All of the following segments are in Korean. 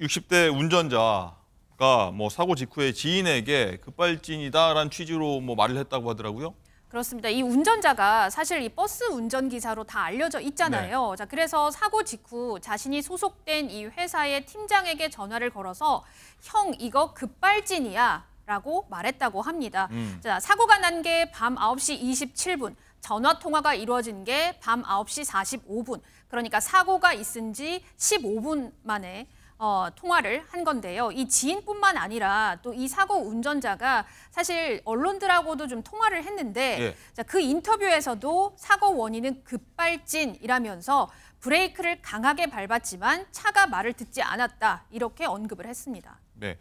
60대 운전자가 뭐 사고 직후에 지인에게 급발진이다라는 취지로 뭐 말을 했다고 하더라고요. 그렇습니다. 이 운전자가 사실 이 버스 운전기사로 다 알려져 있잖아요. 네. 자, 그래서 사고 직후 자신이 소속된 이 회사의 팀장에게 전화를 걸어서 형, 이거 급발진이야. 라고 말했다고 합니다. 음. 자, 사고가 난 게 밤 9시 27분, 전화 통화가 이루어진 게 밤 9시 45분, 그러니까 사고가 있은 지 15분 만에 어, 통화를 한 건데요. 이 지인뿐만 아니라 또 이 사고 운전자가 사실 언론들하고도 좀 통화를 했는데 예. 자, 그 인터뷰에서도 사고 원인은 급발진이라면서 브레이크를 강하게 밟았지만 차가 말을 듣지 않았다 이렇게 언급을 했습니다. 네,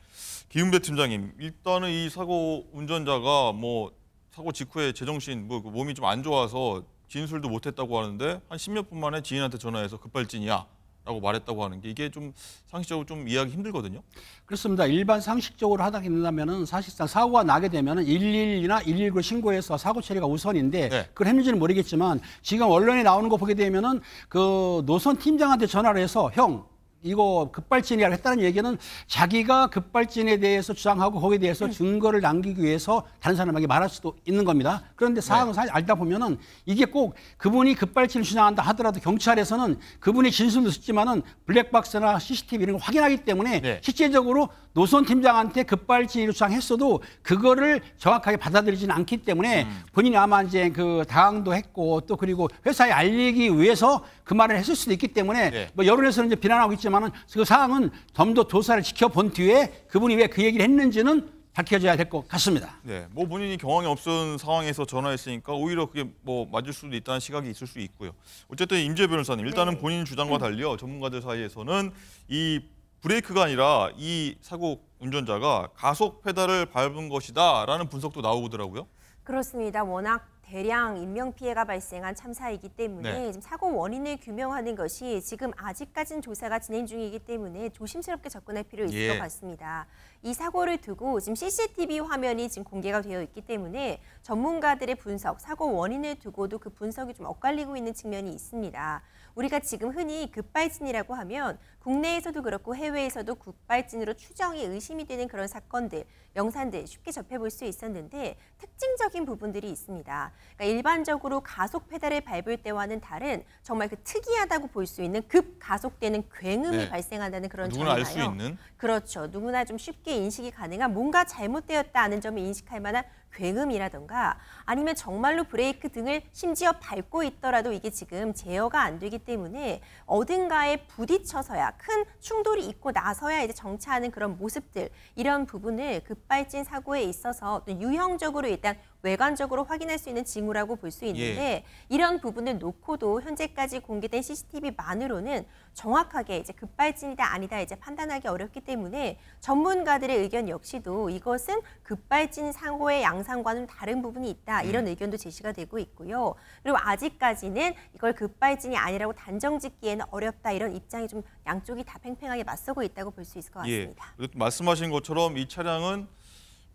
김은배 팀장님 일단은 이 사고 운전자가 뭐 사고 직후에 제정신 뭐 그 몸이 좀 안 좋아서 진술도 못했다고 하는데 한1 0몇분 만에 지인한테 전화해서 급발진이야 라고 말했다고 하는 게 이게 좀 상식적으로 좀 이해하기 힘들거든요. 그렇습니다. 일반 상식적으로 하다 된다면은 사실상 사고가 나게 되면은 1 1이나119 신고해서 사고 처리가 우선인데 네. 그걸 했는지는 모르겠지만 지금 언론에 나오는 거 보게 되면은 그 노선 팀장한테 전화를 해서 형 이거 급발진이라 했다는 얘기는 자기가 급발진에 대해서 주장하고 거기에 대해서 음. 증거를 남기기 위해서 다른 사람에게 말할 수도 있는 겁니다. 그런데 사항을 네. 알다 보면은 이게 꼭 그분이 급발진을 주장한다 하더라도 경찰에서는 그분이 진술도 듣지만은 블랙박스나 CCTV 이런 걸 확인하기 때문에 네. 실제적으로 노선 팀장한테 급발진을 주장했어도 그거를 정확하게 받아들이지는 않기 때문에 음. 본인이 아마 이제 그 당황도 했고 또 그리고 회사에 알리기 위해서 그 말을 했을 수도 있기 때문에 네. 뭐 여론에서는 이제 비난하고 있지만 있지만은 그 사항은 좀더 조사를 지켜본 뒤에 그분이 왜 그 얘기를 했는지는 밝혀져야 될 것 같습니다. 네, 뭐 본인이 경황이 없은 상황에서 전화했으니까 오히려 그게 뭐 맞을 수도 있다는 시각이 있을 수 있고요. 어쨌든 임재 변호사님 일단은 네. 본인 주장과 달리요 전문가들 사이에서는 이 브레이크가 아니라 이 사고 운전자가 가속 페달을 밟은 것이다라는 분석도 나오더라고요. 그렇습니다. 워낙 대량 인명 피해가 발생한 참사이기 때문에 네. 지금 사고 원인을 규명하는 것이 지금 아직까지는 조사가 진행 중이기 때문에 조심스럽게 접근할 필요 있을 예. 것 같습니다. 이 사고를 두고 지금 CCTV 화면이 지금 공개가 되어 있기 때문에 전문가들의 분석, 사고 원인을 두고도 그 분석이 좀 엇갈리고 있는 측면이 있습니다. 우리가 지금 흔히 급발진이라고 하면 국내에서도 그렇고 해외에서도 급발진으로 추정이 의심이 되는 그런 사건들, 영상들 쉽게 접해볼 수 있었는데 특징적인 부분들이 있습니다. 그러니까 일반적으로 가속 페달을 밟을 때와는 다른 정말 그 특이하다고 볼 수 있는 급 가속되는 굉음이 네. 발생한다는 그런 점이 나요. 그렇죠. 누구나 좀 쉽게 인식이 가능한 뭔가 잘못되었다 는 점을 인식할 만한 굉음이라던가 아니면 정말로 브레이크 등을 심지어 밟고 있더라도 이게 지금 제어가 안 되기 때문에 어딘가에 부딪혀서야 큰 충돌이 있고 나서야 이제 정차하는 그런 모습들 이런 부분을 급발진 사고에 있어서 유형적으로 일단 외관적으로 확인할 수 있는 징후라고 볼 수 있는데 예. 이런 부분을 놓고도 현재까지 공개된 CCTV만으로는 정확하게 이제 급발진이다 아니다 이제 판단하기 어렵기 때문에 전문가들의 의견 역시도 이것은 급발진 상호의 양상과는 다른 부분이 있다 네. 이런 의견도 제시가 되고 있고요. 그리고 아직까지는 이걸 급발진이 아니라고 단정짓기에는 어렵다 이런 입장이 좀 양쪽이 다 팽팽하게 맞서고 있다고 볼 수 있을 것 예. 같습니다. 예, 말씀하신 것처럼 이 차량은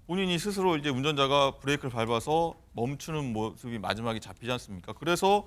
본인이 스스로 이제 운전자가 브레이크를 밟아서 멈추는 모습이 마지막에 잡히지 않습니까? 그래서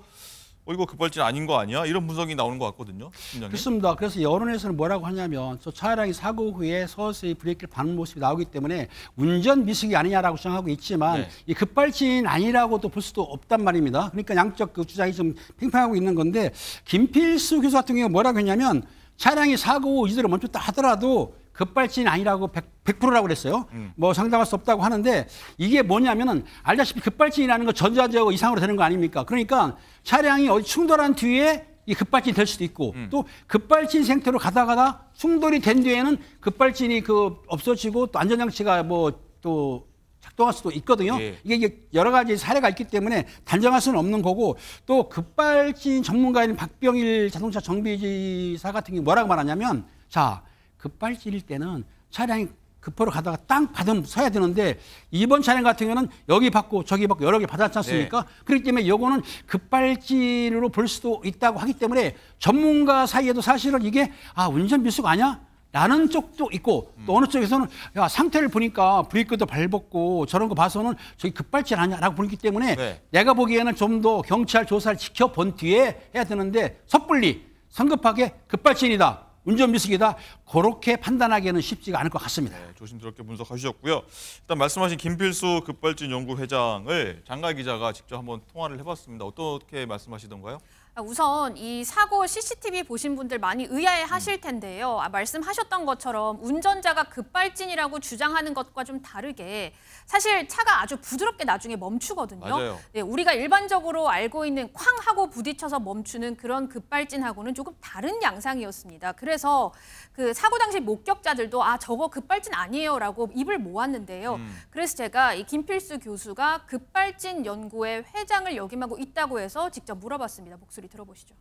어 이거 급발진 아닌 거 아니야? 이런 분석이 나오는 것 같거든요. 팀장님. 그렇습니다. 그래서 여론에서는 뭐라고 하냐면 저 차량이 사고 후에 서서히 브레이크를 밟는 모습이 나오기 때문에 운전 미숙이 아니냐라고 주장하고 있지만 네. 이 급발진 아니라고도 볼 수도 없단 말입니다. 그러니까 양적 그 주장이 좀 팽팽하고 있는 건데 김필수 교수 같은 경우 뭐라고 했냐면 차량이 사고 후 이대로 멈췄다 하더라도 급발진 이 아니라고 100, 라고 그랬어요. 음. 뭐 상담할 수 없다고 하는데 이게 뭐냐면은 알다시피 급발진이라는 거 전자제어 이상으로 되는 거 아닙니까? 그러니까 차량이 어디 충돌한 뒤에 이 급발진이 될 수도 있고 음. 또 급발진 생태로 가다가다 충돌이 된 뒤에는 급발진이 그 없어지고 또 안전장치가 뭐 또 작동할 수도 있거든요. 예. 이게 여러 가지 사례가 있기 때문에 단정할 수는 없는 거고 또 급발진 전문가인 박병일 자동차 정비지사 같은 게 뭐라고 말하냐면 자 급발진일 때는 차량이 급포로 가다가 땅 받으면 서야 되는데 이번 차량 같은 경우는 여기 받고 저기 받고 여러 개 받았지 네. 않습니까? 네. 그렇기 때문에 요거는 급발진으로 볼 수도 있다고 하기 때문에 전문가 사이에도 사실은 이게 아 운전 미가 아니야? 라는 쪽도 있고 음. 또 어느 쪽에서는 야 상태를 보니까 브레이크도 밟았고 저런 거 봐서는 저기 급발진 아니야라고 보기 때문에 네. 내가 보기에는 좀 더 경찰 조사를 지켜본 뒤에 해야 되는데 섣불리 성급하게 급발진이다 운전 미숙이다. 그렇게 판단하기에는 쉽지가 않을 것 같습니다. 네, 조심스럽게 분석하셨고요. 일단 말씀하신 김필수 급발진 연구회장을 장가 기자가 직접 한번 통화를 해봤습니다. 어떻게 말씀하시던가요? 아, 우선 이 사고 CCTV 보신 분들 많이 의아해 하실 음. 텐데요. 아, 말씀하셨던 것처럼 운전자가 급발진이라고 주장하는 것과 좀 다르게 사실 차가 아주 부드럽게 나중에 멈추거든요. 네, 우리가 일반적으로 알고 있는 쾅 하고 부딪혀서 멈추는 그런 급발진하고는 조금 다른 양상이었습니다. 그래서 그 사고 당시 목격자들도 아 저거 급발진 아니에요라고 입을 모았는데요. 음. 그래서 제가 이 김필수 교수가 급발진 연구회 회장을 역임하고 있다고 해서 직접 물어봤습니다. 목소리 이야기 들어보시죠.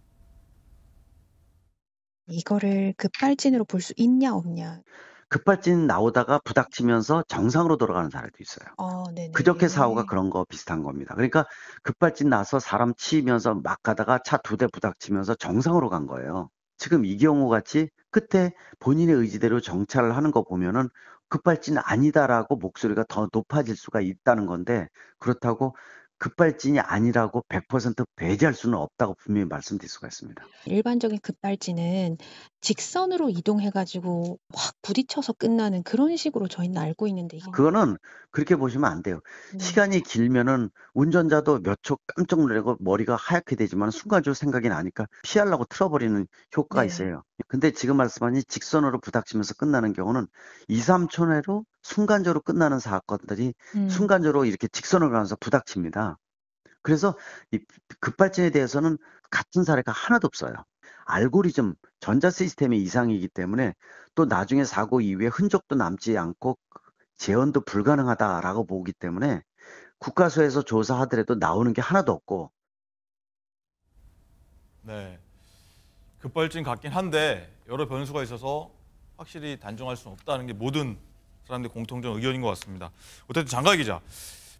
이거를 급발진으로 볼 수 있냐 없냐. 급발진 나오다가 부닥치면서 정상으로 돌아가는 사례도 있어요. 어, 그저께 예. 사고가 그런 거 비슷한 겁니다. 그러니까 급발진 나서 사람 치면서 막 가다가 차 두 대 부닥치면서 정상으로 간 거예요. 지금 이 경우 같이 끝에 본인의 의지대로 정찰을 하는 거 보면은 급발진 아니다라고 목소리가 더 높아질 수가 있다는 건데 그렇다고 급발진이 아니라고 100% 배제할 수는 없다고 분명히 말씀드릴 수가 있습니다. 일반적인 급발진은 직선으로 이동해가지고 확 부딪혀서 끝나는 그런 식으로 저희는 알고 있는데 이게 그거는 그렇게 보시면 안 돼요. 네. 시간이 길면은 운전자도 몇 초 깜짝 놀래고 머리가 하얗게 되지만 순간적으로 생각이 나니까 피하려고 틀어버리는 효과가 네. 있어요. 근데 지금 말씀하신 직선으로 부닥치면서 끝나는 경우는 2, 3초 내로 순간적으로 끝나는 사건들이 음. 순간적으로 이렇게 직선을 가면서 부닥칩니다. 그래서 이 급발진에 대해서는 같은 사례가 하나도 없어요. 알고리즘, 전자 시스템의 이상이기 때문에 또 나중에 사고 이후에 흔적도 남지 않고 재현도 불가능하다라고 보기 때문에 국가수에서 조사하더라도 나오는 게 하나도 없고. 네. 급발진 같긴 한데 여러 변수가 있어서 확실히 단정할 수는 없다는 게 모든 사람들이 공통적 의견인 것 같습니다. 어쨌든 장가 기자,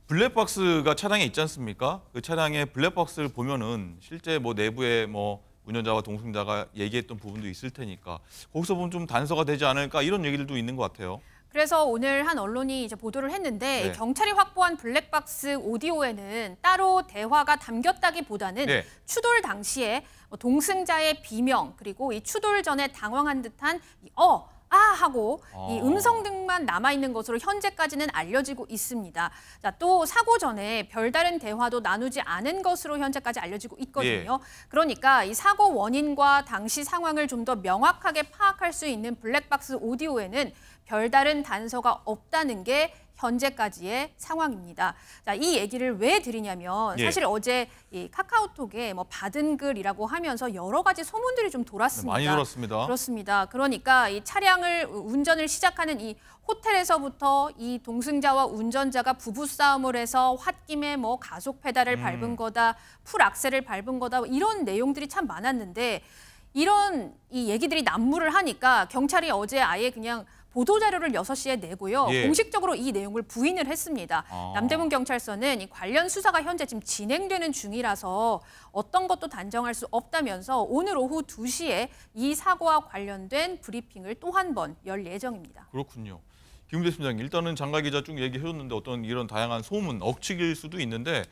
블랙박스가 차량에 있지 않습니까? 그 차량에 블랙박스를 보면은 실제 뭐 내부에 뭐 운전자와 동승자가 얘기했던 부분도 있을 테니까 거기서 보면 좀 단서가 되지 않을까 이런 얘기들도 있는 것 같아요. 그래서 오늘 한 언론이 이제 보도를 했는데 네. 경찰이 확보한 블랙박스 오디오에는 따로 대화가 담겼다기보다는 네. 추돌 당시에 뭐 동승자의 비명 그리고 이 추돌 전에 당황한 듯한 어아 하고 이 어. 음성 등만 남아 있는 것으로 현재까지는 알려지고 있습니다. 자, 또 사고 전에 별다른 대화도 나누지 않은 것으로 현재까지 알려지고 있거든요. 예. 그러니까 이 사고 원인과 당시 상황을 좀 더 명확하게 파악할 수 있는 블랙박스 오디오에는 별다른 단서가 없다는 게 현재까지의 상황입니다. 자, 이 얘기를 왜 드리냐면 예. 사실 예. 어제 이 카카오톡에 뭐 받은 글이라고 하면서 여러 가지 소문들이 좀 돌았습니다. 네, 많이 돌았습니다. 그렇습니다. 그러니까 이 차량을 운전을 시작하는 이 호텔에서부터 이 동승자와 운전자가 부부싸움을 해서 홧김에 뭐 가속 페달을 음. 밟은 거다, 풀 악셀을 밟은 거다 뭐 이런 내용들이 참 많았는데 이런 이 얘기들이 난무를 하니까 경찰이 어제 아예 그냥 보도자료를 6시에 내고요. 예. 공식적으로 이 내용을 부인을 했습니다. 아. 남대문 경찰서는 이 관련 수사가 현재 지금 진행되는 중이라서 어떤 것도 단정할 수 없다면서 오늘 오후 2시에 이 사고와 관련된 브리핑을 또 한 번 열 예정입니다. 그렇군요. 김대 팀장 일단은 장가 기자 쭉 얘기해줬는데 어떤 이런 다양한 소문, 억측일 수도 있는데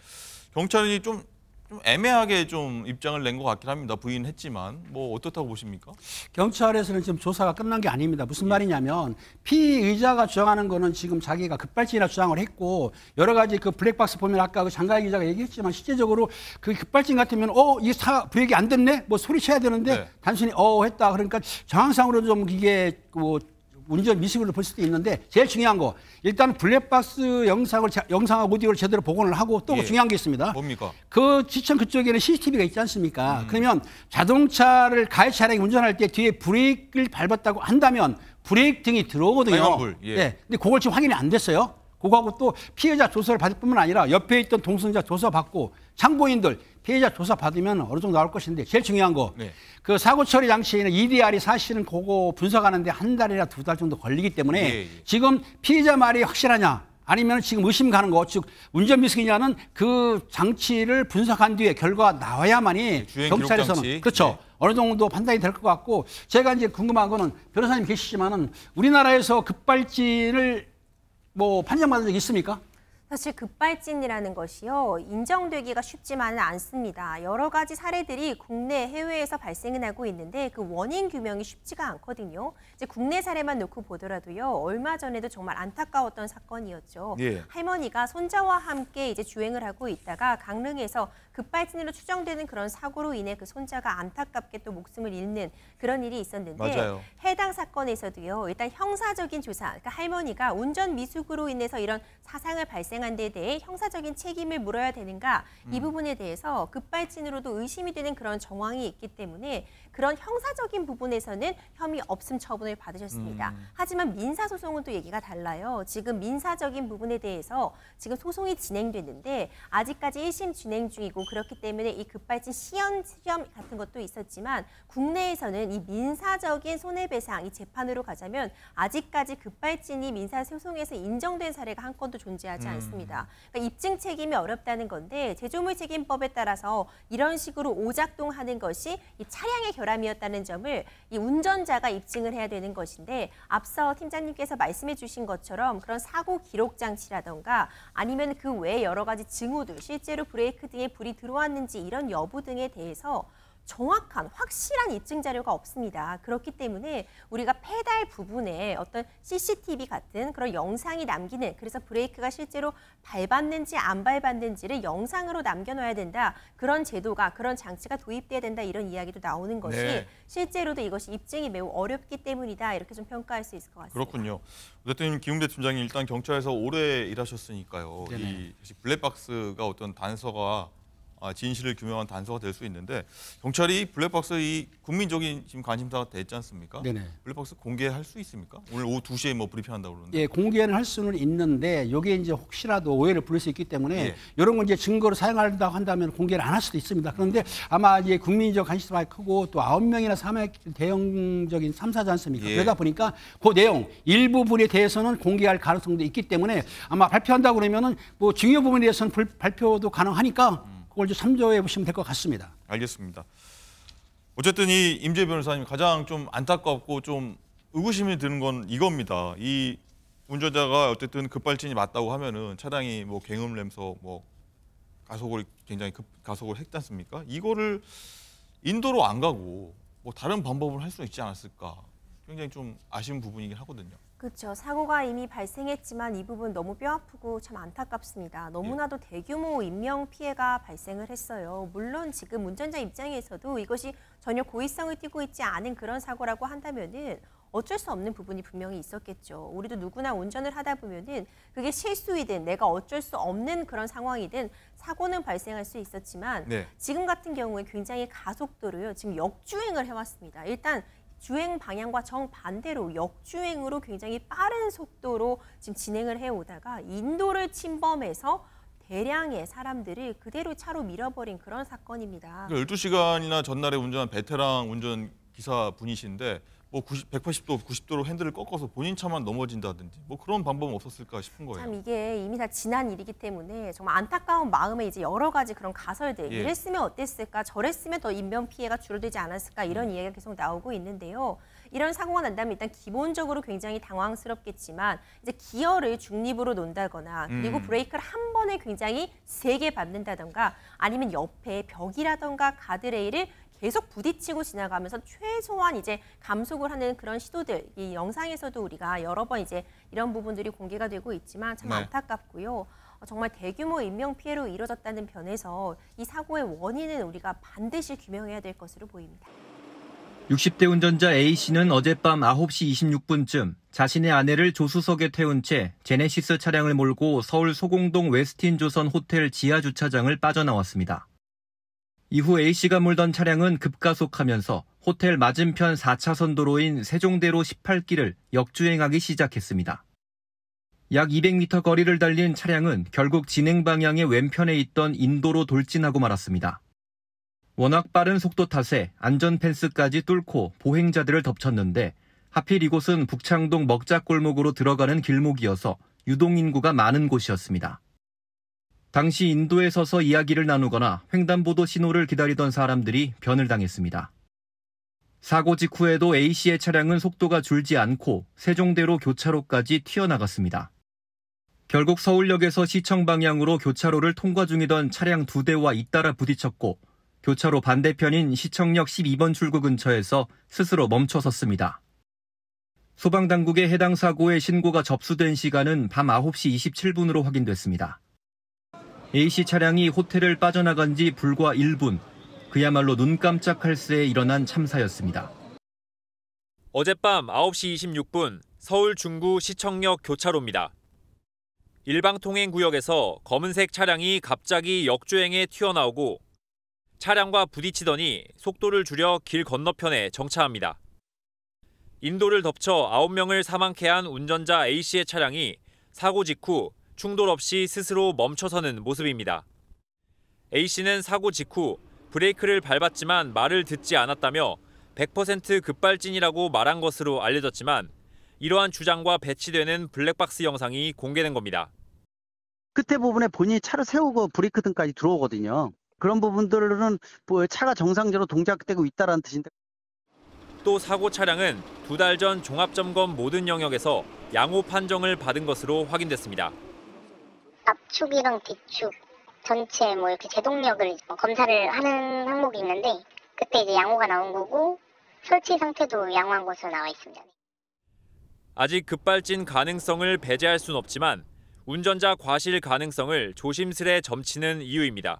경찰이 좀좀 애매하게 좀 입장을 낸 것 같긴 합니다. 부인했지만 뭐 어떻다고 보십니까? 경찰에서는 지금 조사가 끝난 게 아닙니다. 무슨 예. 말이냐면 피의자가 주장하는 거는 지금 자기가 급발진이라 주장을 했고 여러 가지 그 블랙박스 보면 아까 그 장가희 기자가 얘기했지만 실제적으로 그 급발진 같으면 어이 차 브레이크 안 됐네 뭐 소리쳐야 되는데 네. 단순히 어 했다 그러니까 정황상으로 좀 이게 뭐 운전 미숙으로 볼 수도 있는데 제일 중요한 거 일단 블랙박스 영상을 영상 하고 오디오를 제대로 복원을 하고 또 그 예. 중요한 게 있습니다. 뭡니까? 그 지천 그쪽에는 CCTV가 있지 않습니까? 음. 그러면 자동차를 가해 차량이 운전할 때 뒤에 브레이크를 밟았다고 한다면 브레이크 등이 들어오거든요. 불, 예. 네. 근데 그걸 지금 확인이 안 됐어요. 그거하고 또 피해자 조사를 받을 뿐만 아니라 옆에 있던 동승자 조사 받고 참고인들 피해자 조사 받으면 어느 정도 나올 것인데 제일 중요한 거. 네. 그 사고 처리 장치는 EDR이 사실은 그거 분석하는데 한 달이나 두 달 정도 걸리기 때문에 예, 예, 지금 피해자 말이 확실하냐 아니면 지금 의심 가는 거, 즉 운전 미숙이냐는 그 장치를 분석한 뒤에 결과 나와야만이 네, 경찰에서는 그렇죠. 네. 어느 정도 판단이 될 것 같고 제가 이제 궁금한 거는 변호사님 계시지만은 우리나라에서 급발진을 뭐 판정받은 적 있습니까? 사실 급발진이라는 것이요 인정되기가 쉽지만은 않습니다. 여러 가지 사례들이 국내 해외에서 발생을 하고 있는데 그 원인 규명이 쉽지가 않거든요. 이제 국내 사례만 놓고 보더라도요 얼마 전에도 정말 안타까웠던 사건이었죠. 예. 할머니가 손자와 함께 이제 주행을 하고 있다가 강릉에서 급발진으로 추정되는 그런 사고로 인해 그 손자가 안타깝게 또 목숨을 잃는 그런 일이 있었는데 맞아요. 해당 사건에서도요 일단 형사적인 조사, 그러니까 할머니가 운전 미숙으로 인해서 이런 사상을 발생 부당한 데 대해 형사적인 책임을 물어야 되는가 이 음. 부분에 대해서 급발진으로도 의심이 되는 그런 정황이 있기 때문에 그런 형사적인 부분에서는 혐의 없음 처분을 받으셨습니다. 음. 하지만 민사 소송은 또 얘기가 달라요. 지금 민사적인 부분에 대해서 지금 소송이 진행됐는데 아직까지 1심 진행 중이고 그렇기 때문에 이 급발진 시연 시험 같은 것도 있었지만 국내에서는 이 민사적인 손해배상 이 재판으로 가자면 아직까지 급발진이 민사 소송에서 인정된 사례가 한 건도 존재하지 음. 않습니다. 그러니까 입증 책임이 어렵다는 건데 제조물 책임법에 따라서 이런 식으로 오작동하는 것이 이 차량의 결 결함이었다는 점을 이 운전자가 입증을 해야 되는 것인데 앞서 팀장님께서 말씀해 주신 것처럼 그런 사고 기록 장치라던가 아니면 그 외 여러 가지 증후들 실제로 브레이크 등에 불이 들어왔는지 이런 여부 등에 대해서 정확한 확실한 입증 자료가 없습니다. 그렇기 때문에 우리가 페달 부분에 어떤 CCTV 같은 그런 영상이 남기는 그래서 브레이크가 실제로 밟았는지 안 밟았는지를 영상으로 남겨놔야 된다. 그런 제도가 그런 장치가 도입돼야 된다 이런 이야기도 나오는 것이 네. 실제로도 이것이 입증이 매우 어렵기 때문이다 이렇게 좀 평가할 수 있을 것 같습니다. 그렇군요. 어쨌든 그 김웅대 팀장이 일단 경찰에서 오래 일하셨으니까요. 네네. 이 블랙박스가 어떤 단서가 아, 진실을 규명한 단서가 될 수 있는데 경찰이 블랙박스 이 국민적인 지금 관심사가 됐지 않습니까? 네네. 블랙박스 공개할 수 있습니까? 오늘 오후 2시에 뭐 브리핑한다고 그러는데. 예, 공개는 할 수는 있는데 여기에 이제 혹시라도 오해를 부를 수 있기 때문에 예. 이런 걸 이제 증거로 사용한다고 한다면 공개를 안 할 수도 있습니다. 그런데 아마 이제 국민적 관심사가 크고 또 아홉 명이나 사망 대형적인 참사지 않습니까? 예. 그러다 보니까 그 내용 일부분에 대해서는 공개할 가능성도 있기 때문에 아마 발표한다 고 그러면은 뭐 중요 부분에 대해서는 불, 발표도 가능하니까 음. 그걸 이제 참조해 보시면 될 것 같습니다. 알겠습니다. 어쨌든 이 임재 변호사님 가장 좀 안타깝고 좀 의구심이 드는 건 이겁니다. 이 운전자가 어쨌든 급발진이 맞다고 하면은 차량이 뭐 갱음 램서 뭐 가속을 굉장히 급 가속을 했지 않습니까? 이거를 인도로 안 가고 뭐 다른 방법을 할 수 있지 않았을까 굉장히 좀 아쉬운 부분이긴 하거든요. 그렇죠. 사고가 이미 발생했지만 이 부분 너무 뼈아프고 참 안타깝습니다. 너무나도 대규모 인명 피해가 발생을 했어요. 물론 지금 운전자 입장에서도 이것이 전혀 고의성을 띠고 있지 않은 그런 사고라고 한다면은 어쩔 수 없는 부분이 분명히 있었겠죠. 우리도 누구나 운전을 하다 보면은 그게 실수이든 내가 어쩔 수 없는 그런 상황이든 사고는 발생할 수 있었지만 네. 지금 같은 경우에 굉장히 가속도로요. 지금 역주행을 해왔습니다. 일단 주행 방향과 정반대로 역주행으로 굉장히 빠른 속도로 지금 진행을 해오다가 인도를 침범해서 대량의 사람들을 그대로 차로 밀어버린 그런 사건입니다. 12시간이나 그러니까 전날에 운전한 베테랑 운전 기사분이신데 뭐 90, 180도, 90도로 핸들을 꺾어서 본인 차만 넘어진다든지 뭐 그런 방법은 없었을까 싶은 거예요. 참 이게 이미 다 지난 일이기 때문에 정말 안타까운 마음에 이제 여러 가지 그런 가설들 예. 이랬으면 어땠을까 저랬으면 더 인명 피해가 줄어들지 않았을까 이런 음. 이야기가 계속 나오고 있는데요. 이런 사고가 난다면 일단 기본적으로 굉장히 당황스럽겠지만 이제 기어를 중립으로 논다거나 그리고 음. 브레이크를 한 번에 굉장히 세게 밟는다던가 아니면 옆에 벽이라던가 가드레일을 계속 부딪히고 지나가면서 최소한 이제 감속을 하는 그런 시도들 이 영상에서도 우리가 여러 번 이제 이런 부분들이 공개가 되고 있지만 참 네. 안타깝고요. 어, 정말 대규모 인명 피해로 이뤄졌다는 변에서 이 사고의 원인은 우리가 반드시 규명해야 될 것으로 보입니다. 60대 운전자 A씨는 어젯밤 9시 26분쯤 자신의 아내를 조수석에 태운 채 제네시스 차량을 몰고 서울 소공동 웨스틴 조선 호텔 지하 주차장을 빠져나왔습니다. 이후 A씨가 몰던 차량은 급가속하면서 호텔 맞은편 4차선 도로인 세종대로 18길을 역주행하기 시작했습니다. 약 200m 거리를 달린 차량은 결국 진행 방향의 왼편에 있던 인도로 돌진하고 말았습니다. 워낙 빠른 속도 탓에 안전 펜스까지 뚫고 보행자들을 덮쳤는데 하필 이곳은 북창동 먹자골목으로 들어가는 길목이어서 유동인구가 많은 곳이었습니다. 당시 인도에 서서 이야기를 나누거나 횡단보도 신호를 기다리던 사람들이 변을 당했습니다. 사고 직후에도 A씨의 차량은 속도가 줄지 않고 세종대로 교차로까지 튀어나갔습니다. 결국 서울역에서 시청 방향으로 교차로를 통과 중이던 차량 두 대와 잇따라 부딪혔고 교차로 반대편인 시청역 12번 출구 근처에서 스스로 멈춰섰습니다. 소방당국의 해당 사고의 신고가 접수된 시간은 밤 9시 27분으로 확인됐습니다. A씨 차량이 호텔을 빠져나간 지 불과 1분, 그야말로 눈 깜짝할 새에 일어난 참사였습니다. 어젯밤 9시 26분 서울 중구 시청역 교차로입니다. 일방 통행 구역에서 검은색 차량이 갑자기 역주행에 튀어나오고 차량과 부딪히더니 속도를 줄여 길 건너편에 정차합니다. 인도를 덮쳐 9명을 사망케 한 운전자 A씨의 차량이 사고 직후 충돌 없이 스스로 멈춰서는 모습입니다. A씨는 사고 직후 브레이크를 밟았지만 말을 듣지 않았다며 100% 급발진이라고 말한 것으로 알려졌지만 이러한 주장과 배치되는 블랙박스 영상이 공개된 겁니다. 끝에 부분에 본인이 차를 세우고 브레이크 등까지 들어오거든요. 그런 부분들은 뭐 차가 정상적으로 동작되고 있다는 뜻인데. 또 사고 차량은 두 달 전 종합점검 모든 영역에서 양호 판정을 받은 것으로 확인됐습니다. 앞축이랑 뒤축 전체 뭐 이렇게 제동력을 뭐 검사를 하는 항목이 있는데 그때 이제 양호가 나온 거고 설치 상태도 양호한 것으로 나와 있습니다. 아직 급발진 가능성을 배제할 순 없지만 운전자 과실 가능성을 조심스레 점치는 이유입니다.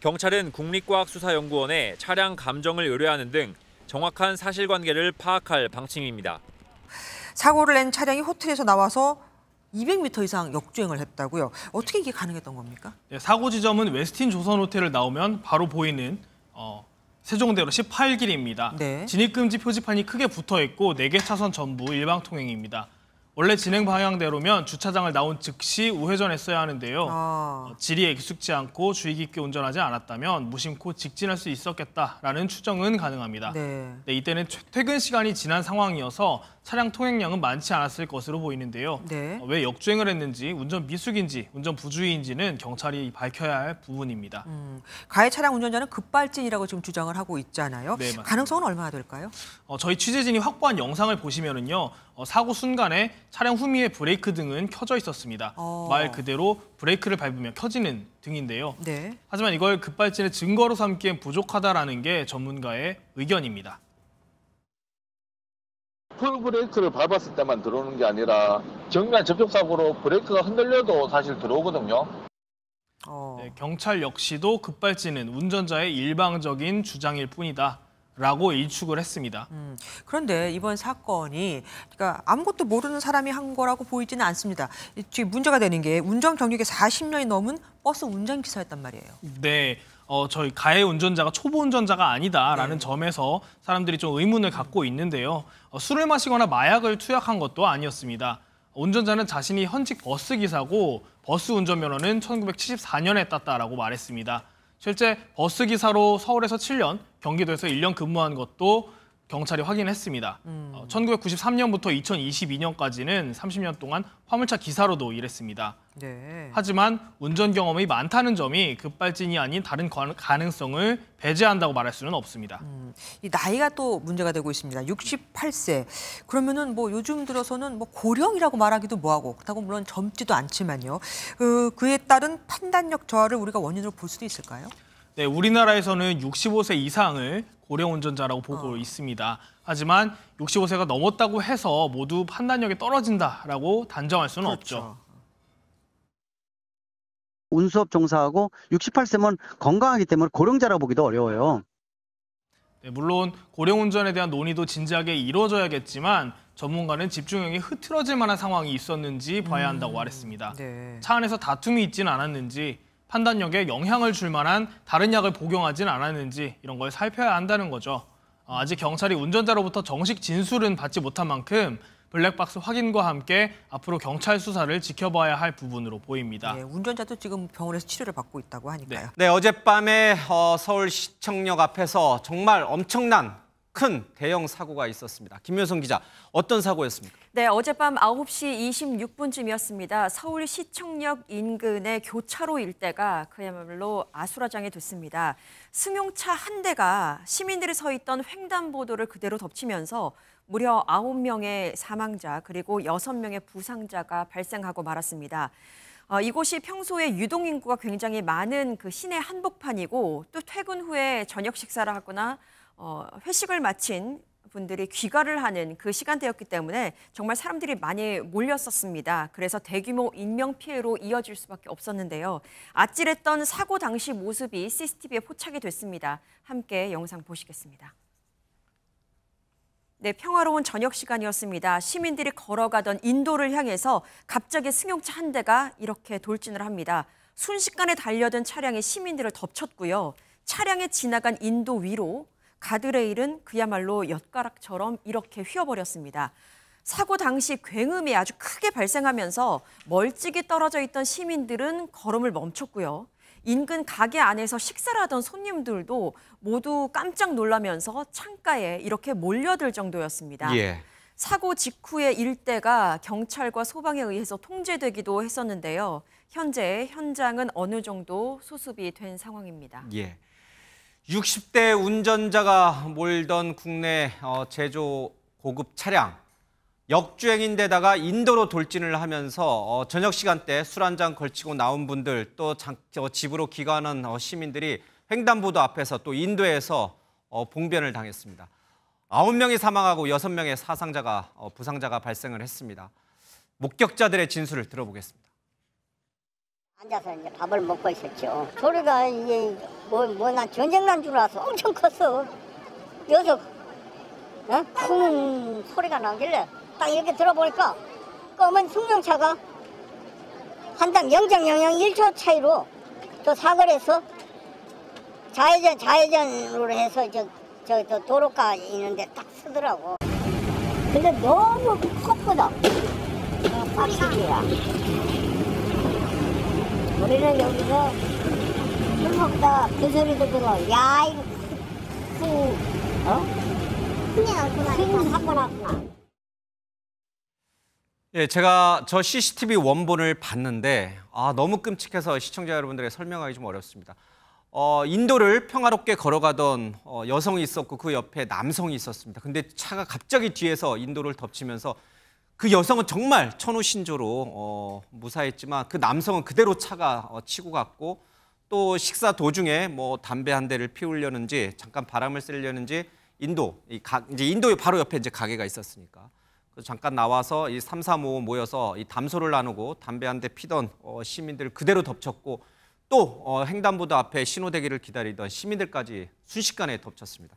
경찰은 국립과학수사연구원에 차량 감정을 의뢰하는 등 정확한 사실관계를 파악할 방침입니다. 사고를 낸 차량이 호텔에서 나와서 200m 이상 역주행을 했다고요. 어떻게 이게 가능했던 겁니까? 네, 사고 지점은 웨스틴 조선 호텔을 나오면 바로 보이는 어, 세종대로 18길입니다. 네. 진입금지 표지판이 크게 붙어 있고 4개 차선 전부 일방 통행입니다. 원래 진행 방향대로면 주차장을 나온 즉시 우회전했어야 하는데요. 아. 어, 지리에 익숙지 않고 주의 깊게 운전하지 않았다면 무심코 직진할 수 있었겠다라는 추정은 가능합니다. 네. 네, 이때는 퇴근 시간이 지난 상황이어서 차량 통행량은 많지 않았을 것으로 보이는데요. 네. 어, 왜 역주행을 했는지, 운전 미숙인지, 운전 부주의인지는 경찰이 밝혀야 할 부분입니다. 음, 가해 차량 운전자는 급발진이라고 지금 주장을 하고 있잖아요. 네, 가능성은 얼마나 될까요? 어, 저희 취재진이 확보한 영상을 보시면은요. 어, 사고 순간에 차량 후미의 브레이크 등은 켜져 있었습니다. 어... 말 그대로 브레이크를 밟으면 켜지는 등인데요. 네. 하지만 이걸 급발진의 증거로 삼기엔 부족하다라는 게 전문가의 의견입니다. 풀브레이크를 밟았을 때만 들어오는 게 아니라 정면 접촉사고로 브레이크가 흔들려도 사실 들어오거든요. 어. 네, 경찰 역시도 급발진은 운전자의 일방적인 주장일 뿐이다. 라고 일축을 했습니다. 음, 그런데 이번 사건이 그러니까 아무것도 모르는 사람이 한 거라고 보이지는 않습니다. 지금 문제가 되는 게 운전 경력이 40년이 넘은 버스 운전기사였단 말이에요. 네. 어, 저희 가해 운전자가 초보 운전자가 아니다라는 네. 점에서 사람들이 좀 의문을 갖고 있는데요. 어, 술을 마시거나 마약을 투약한 것도 아니었습니다. 운전자는 자신이 현직 버스 기사고 버스 운전면허는 1974년에 땄다라고 말했습니다. 실제 버스 기사로 서울에서 7년, 경기도에서 1년 근무한 것도 경찰이 확인했습니다. 어, 음. 어, 1993년부터 2022년까지는 30년 동안 화물차 기사로도 일했습니다. 네. 하지만 운전 경험이 많다는 점이 급발진이 아닌 다른 가능성을 배제한다고 말할 수는 없습니다. 음, 이 나이가 또 문제가 되고 있습니다. 68세. 그러면은 뭐 요즘 들어서는 뭐 고령이라고 말하기도 뭐하고 그렇다고 물론 젊지도 않지만요. 그, 그에 따른 판단력 저하를 우리가 원인으로 볼 수도 있을까요? 네, 우리나라에서는 65세 이상을 고령 운전자라고 보고 어. 있습니다. 하지만 65세가 넘었다고 해서 모두 판단력이 떨어진다라고 단정할 수는 그렇죠. 없죠. 운수업 종사하고 68세면 건강하기 때문에 고령자라고 보기도 어려워요. 네, 물론 고령 운전에 대한 논의도 진지하게 이루어져야겠지만 전문가는 집중력이 흐트러질 만한 상황이 있었는지 봐야 한다고 음, 말했습니다. 네. 차 안에서 다툼이 있지는 않았는지 판단력에 영향을 줄 만한 다른 약을 복용하진 않았는지 이런 걸 살펴야 한다는 거죠. 어, 아직 경찰이 운전자로부터 정식 진술은 받지 못한 만큼 블랙박스 확인과 함께 앞으로 경찰 수사를 지켜봐야 할 부분으로 보입니다. 네, 운전자도 지금 병원에서 치료를 받고 있다고 하니까요. 네, 네 어젯밤에 어, 서울시청역 앞에서 정말 엄청난 큰 대형 사고가 있었습니다. 김효성 기자, 어떤 사고였습니까? 네, 어젯밤 9시 26분쯤이었습니다. 서울 시청역 인근의 교차로 일대가 그야말로 아수라장이 됐습니다. 승용차 한 대가 시민들이 서 있던 횡단보도를 그대로 덮치면서 무려 9명의 사망자 그리고 6명의 부상자가 발생하고 말았습니다. 어, 이곳이 평소에 유동 인구가 굉장히 많은 그 시내 한복판이고 또 퇴근 후에 저녁 식사를 하거나 어, 회식을 마친 분들이 귀가를 하는 그 시간대였기 때문에 정말 사람들이 많이 몰렸었습니다. 그래서 대규모 인명 피해로 이어질 수밖에 없었는데요. 아찔했던 사고 당시 모습이 CCTV에 포착이 됐습니다. 함께 영상 보시겠습니다. 네, 평화로운 저녁 시간이었습니다. 시민들이 걸어가던 인도를 향해서 갑자기 승용차 한 대가 이렇게 돌진을 합니다. 순식간에 달려든 차량이 시민들을 덮쳤고요. 차량에 지나간 인도 위로 가드레일은 그야말로 엿가락처럼 이렇게 휘어버렸습니다. 사고 당시 굉음이 아주 크게 발생하면서 멀찍이 떨어져 있던 시민들은 걸음을 멈췄고요. 인근 가게 안에서 식사를 하던 손님들도 모두 깜짝 놀라면서 창가에 이렇게 몰려들 정도였습니다. 예. 사고 직후의 일대가 경찰과 소방에 의해서 통제되기도 했었는데요. 현재 현장은 어느 정도 수습이 된 상황입니다. 예. 60대 운전자가 몰던 국내 어, 제조 고급 차량 역주행인데다가 인도로 돌진을 하면서 어, 저녁 시간대 술한잔 걸치고 나온 분들 또 어, 집으로 귀가하는 시민들이 횡단보도 앞에서 또 인도에서 봉변을 당했습니다. 9명이 사망하고 6명의 사상자가 부상자가 발생을 했습니다. 목격자들의 진술을 들어보겠습니다. 앉아서 이제 밥을 먹고 있었죠. 소리가 이게 뭐, 뭐, 난 전쟁 난 줄 알았어. 엄청 컸어. 여기서, 어? 소리가 나길래 딱 이렇게 들어보니까 검은 승용차가 한 영장 영0 1초 차이로 저 사거리에서 좌회전, 좌회전으로 해서 저, 저, 저 도로가 있는데 딱 쓰더라고. 근데 너무 컸거든. 아, 빡시기야. 우리는 여기서 술먹그 소리 듣고서 야 이거 큰 어? 예, 제가 저 CCTV 원본을 봤는데 아 너무 끔찍해서 시청자 여러분들에게 설명하기 좀 어렵습니다. 어, 인도를 평화롭게 걸어가던 어, 여성이 있었고 그 옆에 남성이 있었습니다. 근데 차가 갑자기 뒤에서 인도를 덮치면서 그 여성은 정말 천우신조로 어, 무사했지만 그 남성은 그대로 차가 어, 치고 갔고 또 식사 도중에 뭐 담배 한 대를 피우려는지 잠깐 바람을 쐬려는지 인도 이 가, 이제 인도 바로 옆에 이제 가게가 있었으니까 그 잠깐 나와서 이 3, 4, 5 모여서 이 담소를 나누고 담배 한 대 피던 어, 시민들 을 그대로 덮쳤고 또 어, 횡단보도 앞에 신호대기를 기다리던 시민들까지 순식간에 덮쳤습니다.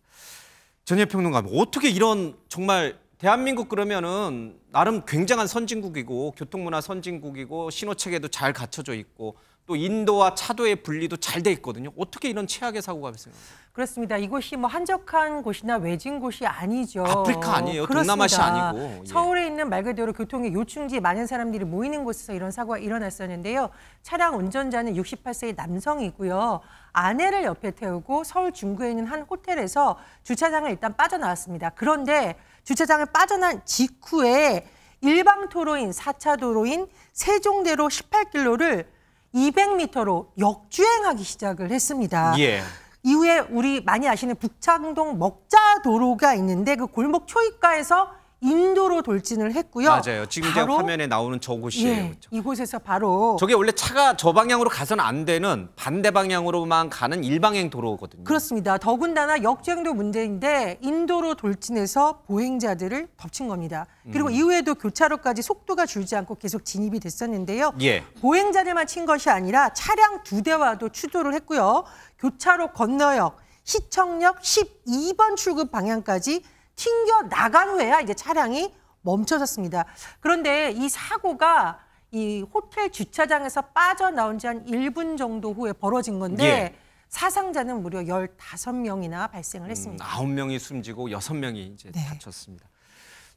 전예 평론가 뭐 어떻게 이런 정말 대한민국 그러면은 나름 굉장한 선진국이고 교통문화 선진국이고 신호 체계도 잘 갖춰져 있고 또 인도와 차도의 분리도 잘 돼 있거든요. 어떻게 이런 최악의 사고가 발생합니까? 그렇습니다. 이곳이 뭐 한적한 곳이나 외진 곳이 아니죠. 아프리카 아니에요. 그렇습니 동남아시아 니고 예. 서울에 있는 말 그대로 교통의 요충지 에 많은 사람들이 모이는 곳에서 이런 사고가 일어났었는데요. 차량 운전자는 68세의 남성이고요. 아내를 옆에 태우고 서울 중구에 있는 한 호텔에서 주차장을 일단 빠져나왔습니다. 그런데 주차장을 빠져난 직후에 일방토로인 사차 도로인 세종대로 18길로를 200m로 역주행하기 시작을 했습니다. 예. 이후에 우리 많이 아시는 북창동 먹자도로가 있는데 그 골목 초입가에서 인도로 돌진을 했고요. 맞아요. 지금 바로, 제가 화면에 나오는 저곳이에요. 예, 그렇죠? 이곳에서 바로 저게 원래 차가 저 방향으로 가선 안 되는 반대 방향으로만 가는 일방향 도로거든요. 그렇습니다. 더군다나 역주행도 문제인데 인도로 돌진해서 보행자들을 덮친 겁니다. 그리고 음. 이후에도 교차로까지 속도가 줄지 않고 계속 진입이 됐었는데요. 예. 보행자들만 친 것이 아니라 차량 두 대와도 추돌을 했고요. 교차로 건너역 시청역 12번 출구 방향까지 튕겨 나간 후에야 이제 차량이 멈춰졌습니다 그런데 이 사고가 이 호텔 주차장에서 빠져나온 지 한 1분 정도 후에 벌어진 건데 예. 사상자는 무려 15명이나 발생을 음, 했습니다. 음, 9명이 숨지고 6명이 이제 네. 다쳤습니다.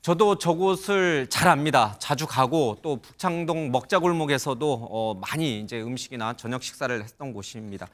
저도 저곳을 잘 압니다. 자주 가고 또 북창동 먹자골목에서도 어, 많이 이제 음식이나 저녁 식사를 했던 곳입니다.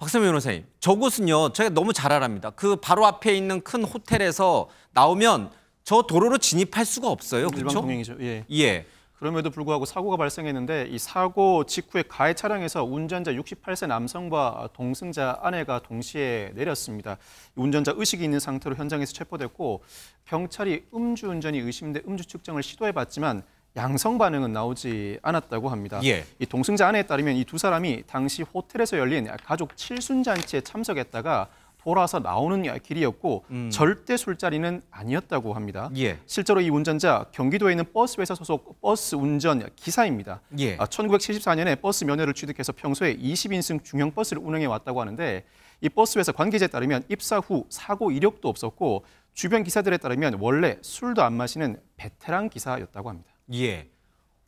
박선미 변호사님, 저곳은요, 제가 너무 잘 알합니다. 그 바로 앞에 있는 큰 호텔에서 나오면 저 도로로 진입할 수가 없어요. 그렇죠? 일반 통행이죠. 예. 예. 그럼에도 불구하고 사고가 발생했는데 이 사고 직후에 가해 차량에서 운전자 68세 남성과 동승자 아내가 동시에 내렸습니다. 운전자 의식이 있는 상태로 현장에서 체포됐고 경찰이 음주운전이 의심돼 음주 측정을 시도해봤지만 양성 반응은 나오지 않았다고 합니다. 예. 이 동승자 아내에 따르면 이 두 사람이 당시 호텔에서 열린 가족 칠순 잔치에 참석했다가 돌아서 나오는 길이었고 음. 절대 술자리는 아니었다고 합니다. 예. 실제로 이 운전자 경기도에 있는 버스 회사 소속 버스 운전 기사입니다. 예. 1974년에 아, 버스 면허를 취득해서 평소에 20인승 중형 버스를 운행해 왔다고 하는데 이 버스 회사 관계자에 따르면 입사 후 사고 이력도 없었고 주변 기사들에 따르면 원래 술도 안 마시는 베테랑 기사였다고 합니다. 예.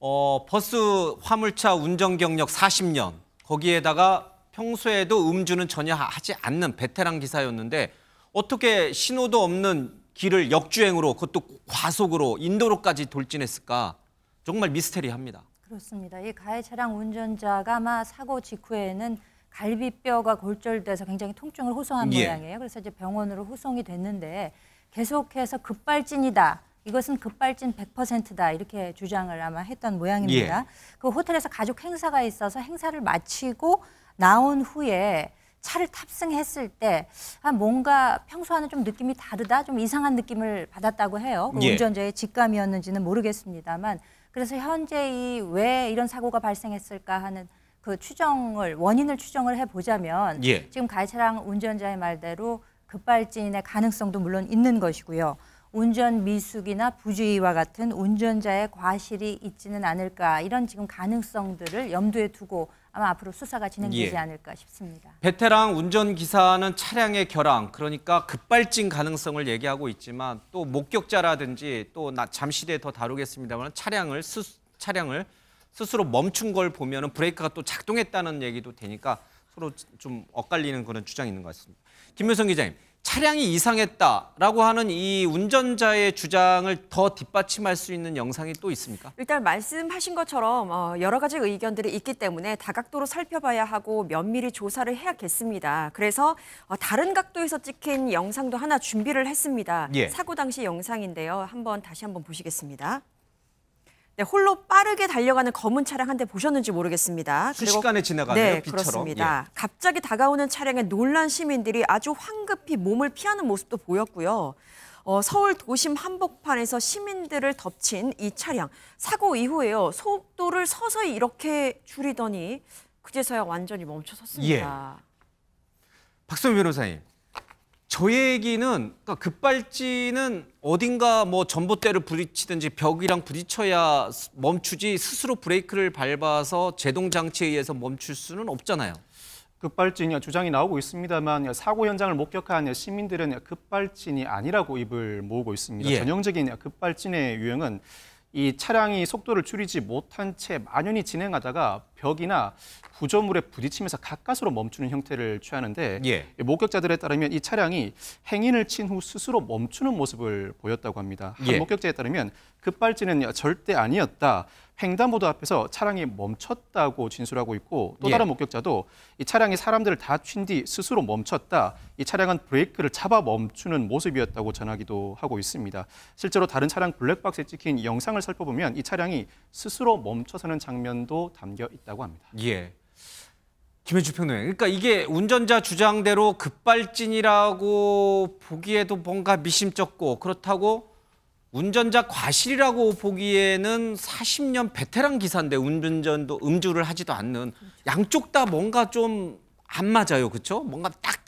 어, 버스 화물차 운전 경력 40년 거기에다가 평소에도 음주는 전혀 하지 않는 베테랑 기사였는데 어떻게 신호도 없는 길을 역주행으로 그것도 과속으로 인도로까지 돌진했을까 정말 미스테리합니다. 그렇습니다. 이 가해 차량 운전자가 아마 사고 직후에는 갈비뼈가 골절돼서 굉장히 통증을 호소한 예. 모양이에요. 그래서 이제 병원으로 후송이 됐는데 계속해서 급발진이다. 이것은 급발진 100%다 이렇게 주장을 아마 했던 모양입니다. 예. 그 호텔에서 가족 행사가 있어서 행사를 마치고 나온 후에 차를 탑승했을 때 아, 뭔가 평소와는 좀 느낌이 다르다, 좀 이상한 느낌을 받았다고 해요. 그 예. 운전자의 직감이었는지는 모르겠습니다만 그래서 현재 이 왜 이런 사고가 발생했을까 하는 그 추정을 원인을 추정을 해보자면 예. 지금 가해차량 운전자의 말대로 급발진의 가능성도 물론 있는 것이고요. 운전 미숙이나 부주의와 같은 운전자의 과실이 있지는 않을까 이런 지금 가능성들을 염두에 두고 아마 앞으로 수사가 진행되지 예. 않을까 싶습니다. 베테랑 운전기사는 차량의 결항, 그러니까 급발진 가능성을 얘기하고 있지만 또 목격자라든지 또 잠시 뒤에 더 다루겠습니다만 차량을, 스, 차량을 스스로 멈춘 걸 보면 브레이크가 또 작동했다는 얘기도 되니까 서로 좀 엇갈리는 그런 주장이 있는 것 같습니다. 김효성 기자님. 차량이 이상했다라고 하는 이 운전자의 주장을 더 뒷받침할 수 있는 영상이 또 있습니까? 일단 말씀하신 것처럼 어, 여러 가지 의견들이 있기 때문에 다각도로 살펴봐야 하고 면밀히 조사를 해야겠습니다. 그래서 어, 다른 각도에서 찍힌 영상도 하나 준비를 했습니다. 예. 사고 당시 영상인데요. 한번 다시 한번 보시겠습니다. 네, 홀로 빠르게 달려가는 검은 차량 한 대 보셨는지 모르겠습니다. 순식간에 지나가네요, 네, 비처럼. 그렇습니다. 예. 갑자기 다가오는 차량에 놀란 시민들이 아주 황급히 몸을 피하는 모습도 보였고요. 어, 서울 도심 한복판에서 시민들을 덮친 이 차량. 사고 이후에요. 속도를 서서히 이렇게 줄이더니 그제서야 완전히 멈춰섰습니다. 예. 박수희 변호사님, 저 얘기는 그러니까 급발진은 어딘가 뭐 전봇대를 부딪히든지 벽이랑 부딪혀야 멈추지 스스로 브레이크를 밟아서 제동 장치에 의해서 멈출 수는 없잖아요. 급발진이 주장이 나오고 있습니다만 사고 현장을 목격한 시민들은 급발진이 아니라고 입을 모으고 있습니다. 예. 전형적인 급발진의 유형은 이 차량이 속도를 줄이지 못한 채 만연히 진행하다가 벽이나 구조물에 부딪히면서 가까스로 멈추는 형태를 취하는데 예. 목격자들에 따르면 이 차량이 행인을 친 후 스스로 멈추는 모습을 보였다고 합니다. 한 예. 목격자에 따르면 급발진은 절대 아니었다. 횡단보도 앞에서 차량이 멈췄다고 진술하고 있고 또 예. 다른 예. 목격자도 이 차량이 사람들을 다친 뒤 스스로 멈췄다. 이 차량은 브레이크를 잡아 멈추는 모습이었다고 전하기도 하고 있습니다. 실제로 다른 차량 블랙박스에 찍힌 영상을 살펴보면 이 차량이 스스로 멈춰서는 장면도 담겨 있다고 합니다. 예. 김현주 평론가. 그러니까 이게 운전자 주장대로 급발진이라고 보기에도 뭔가 미심쩍고 그렇다고 운전자 과실이라고 보기에는 40년 베테랑 기사인데 운전도 음주를 하지도 않는 양쪽 다 뭔가 좀 안 맞아요. 그렇죠? 뭔가 딱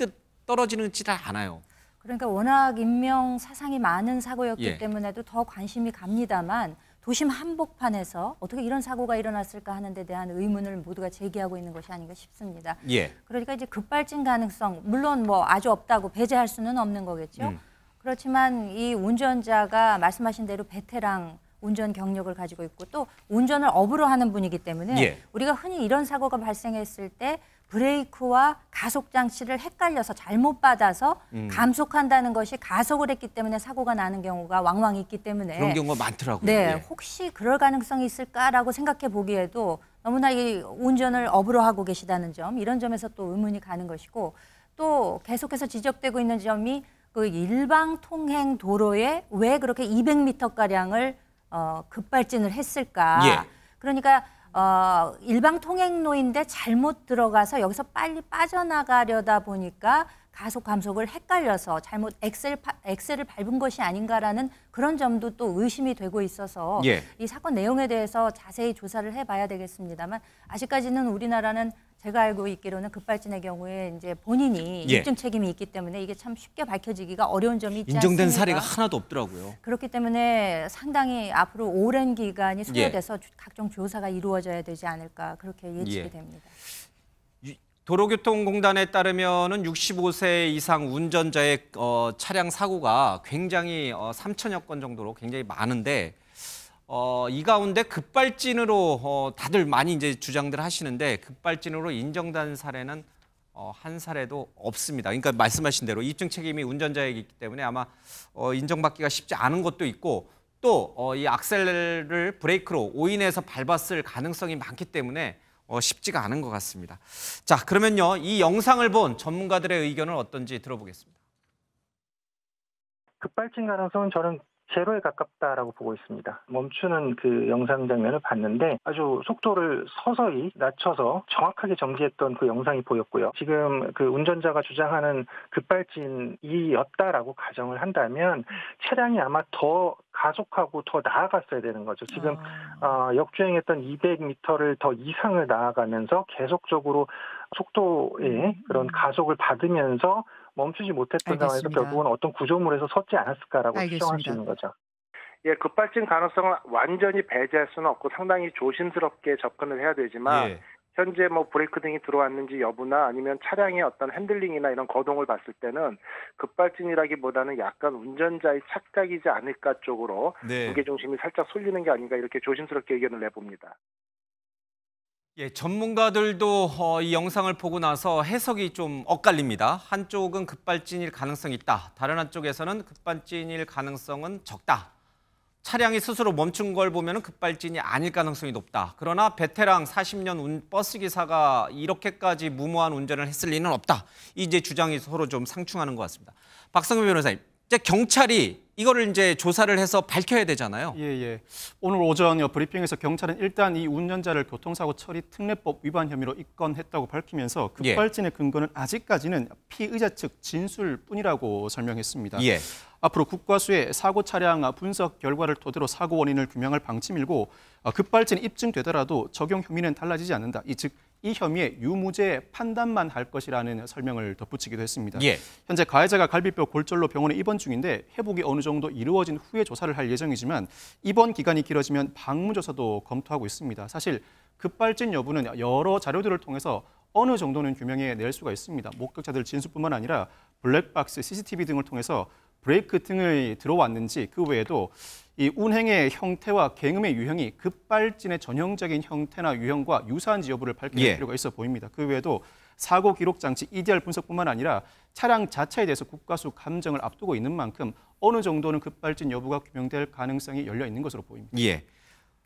떨어지는 짓을 않아요. 그러니까 워낙 인명 사상이 많은 사고였기 예. 때문에도 더 관심이 갑니다만 도심 한복판에서 어떻게 이런 사고가 일어났을까 하는 데 대한 의문을 모두가 제기하고 있는 것이 아닌가 싶습니다. 예. 그러니까 이제 급발진 가능성 물론 뭐 아주 없다고 배제할 수는 없는 거겠죠. 음. 그렇지만 이 운전자가 말씀하신 대로 베테랑 운전 경력을 가지고 있고 또 운전을 업으로 하는 분이기 때문에 예. 우리가 흔히 이런 사고가 발생했을 때 브레이크와 가속 장치를 헷갈려서 잘못 받아서 음. 감속한다는 것이 가속을 했기 때문에 사고가 나는 경우가 왕왕 있기 때문에 그런 경우가 많더라고요. 네, 예. 혹시 그럴 가능성이 있을까라고 생각해 보기에도 너무나 이 운전을 업으로 하고 계시다는 점 이런 점에서 또 의문이 가는 것이고 또 계속해서 지적되고 있는 점이 그 일방 통행 도로에 왜 그렇게 200m 가량을 어, 급발진을 했을까? 예. 그러니까 어, 일방 통행로인데 잘못 들어가서 여기서 빨리 빠져나가려다 보니까 가속 감속을 헷갈려서 잘못 엑셀 엑셀을 밟은 것이 아닌가라는 그런 점도 또 의심이 되고 있어서 예. 이 사건 내용에 대해서 자세히 조사를 해봐야 되겠습니다만 아직까지는 우리나라는 제가 알고 있기로는 급발진의 경우에 이제 본인이 예. 입증 책임이 있기 때문에 이게 참 쉽게 밝혀지기가 어려운 점이 있지 인정된 않습니까? 사례가 하나도 없더라고요. 그렇기 때문에 상당히 앞으로 오랜 기간이 예. 소요돼서 예. 각종 조사가 이루어져야 되지 않을까 그렇게 예측이 예. 됩니다. 도로교통공단에 따르면은 65세 이상 운전자의 어, 차량 사고가 굉장히 어, 3천여 건 정도로 굉장히 많은데 어, 이 가운데 급발진으로 어, 다들 많이 이제 주장들 하시는데 급발진으로 인정된 사례는 어, 한 사례도 없습니다. 그러니까 말씀하신 대로 입증 책임이 운전자에게 있기 때문에 아마 어, 인정받기가 쉽지 않은 것도 있고 또이 어, 악셀을 브레이크로 오인해서 밟았을 가능성이 많기 때문에 어, 쉽지가 않은 것 같습니다. 자 그러면요 이 영상을 본 전문가들의 의견은 어떤지 들어보겠습니다. 급발진 가능성은 저는 제로에 가깝다라고 보고 있습니다. 멈추는 그 영상 장면을 봤는데 아주 속도를 서서히 낮춰서 정확하게 정지했던 그 영상이 보였고요. 지금 그 운전자가 주장하는 급발진이었다라고 가정을 한다면 차량이 아마 더 가속하고 더 나아갔어야 되는 거죠. 지금 아... 어, 역주행했던 200m를 더 이상을 나아가면서 계속적으로 속도의 음. 그런 가속을 받으면서 멈추지 못했던 알겠습 상황에서 결국은 어떤 구조물에서 섰지 않았을까라고 알 추정할 수 있는 거죠. 예, 급발진 가능성을 완전히 배제할 수는 없고 상당히 조심스럽게 접근을 해야 되지만 예. 현재 뭐 브레이크 등이 들어왔는지 여부나 아니면 차량의 어떤 핸들링이나 이런 거동을 봤을 때는 급발진이라기보다는 약간 운전자의 착각이지 않을까 쪽으로 무게 네. 중심이 살짝 쏠리는 게 아닌가 이렇게 조심스럽게 의견을 내봅니다. 예, 전문가들도 어, 이 영상을 보고 나서 해석이 좀 엇갈립니다. 한쪽은 급발진일 가능성이 있다. 다른 한쪽에서는 급발진일 가능성은 적다. 차량이 스스로 멈춘 걸 보면 급발진이 아닐 가능성이 높다. 그러나 베테랑 40년 버스 기사가 이렇게까지 무모한 운전을 했을 리는 없다. 이제 주장이 서로 좀 상충하는 것 같습니다. 박성규 변호사님. 이제 경찰이 이거를 이제 조사를 해서 밝혀야 되잖아요. 예, 예. 오늘 오전 브리핑에서 경찰은 일단 이 운전자를 교통사고 처리 특례법 위반 혐의로 입건했다고 밝히면서 급발진의 예. 근거는 아직까지는 피의자 측 진술뿐이라고 설명했습니다. 예. 앞으로 국과수의 사고 차량 분석 결과를 토대로 사고 원인을 규명할 방침이고 아, 급발진 입증되더라도 적용 혐의는 달라지지 않는다. 이즉 이 혐의에 유무죄 판단만 할 것이라는 설명을 덧붙이기도 했습니다. 예. 현재 가해자가 갈비뼈 골절로 병원에 입원 중인데 회복이 어느 정도 이루어진 후에 조사를 할 예정이지만 입원 기간이 길어지면 방문 조사도 검토하고 있습니다. 사실 급발진 여부는 여러 자료들을 통해서 어느 정도는 규명해 낼 수가 있습니다. 목격자들 진술뿐만 아니라 블랙박스, CCTV 등을 통해서 브레이크 등을 들어왔는지 그 외에도 이 운행의 형태와 갱음의 유형이 급발진의 전형적인 형태나 유형과 유사한지 여부를 밝힐 예. 필요가 있어 보입니다. 그 외에도 사고 기록 장치 EDR 분석뿐만 아니라 차량 자체에 대해서 국가수 감정을 앞두고 있는 만큼 어느 정도는 급발진 여부가 규명될 가능성이 열려 있는 것으로 보입니다. 예.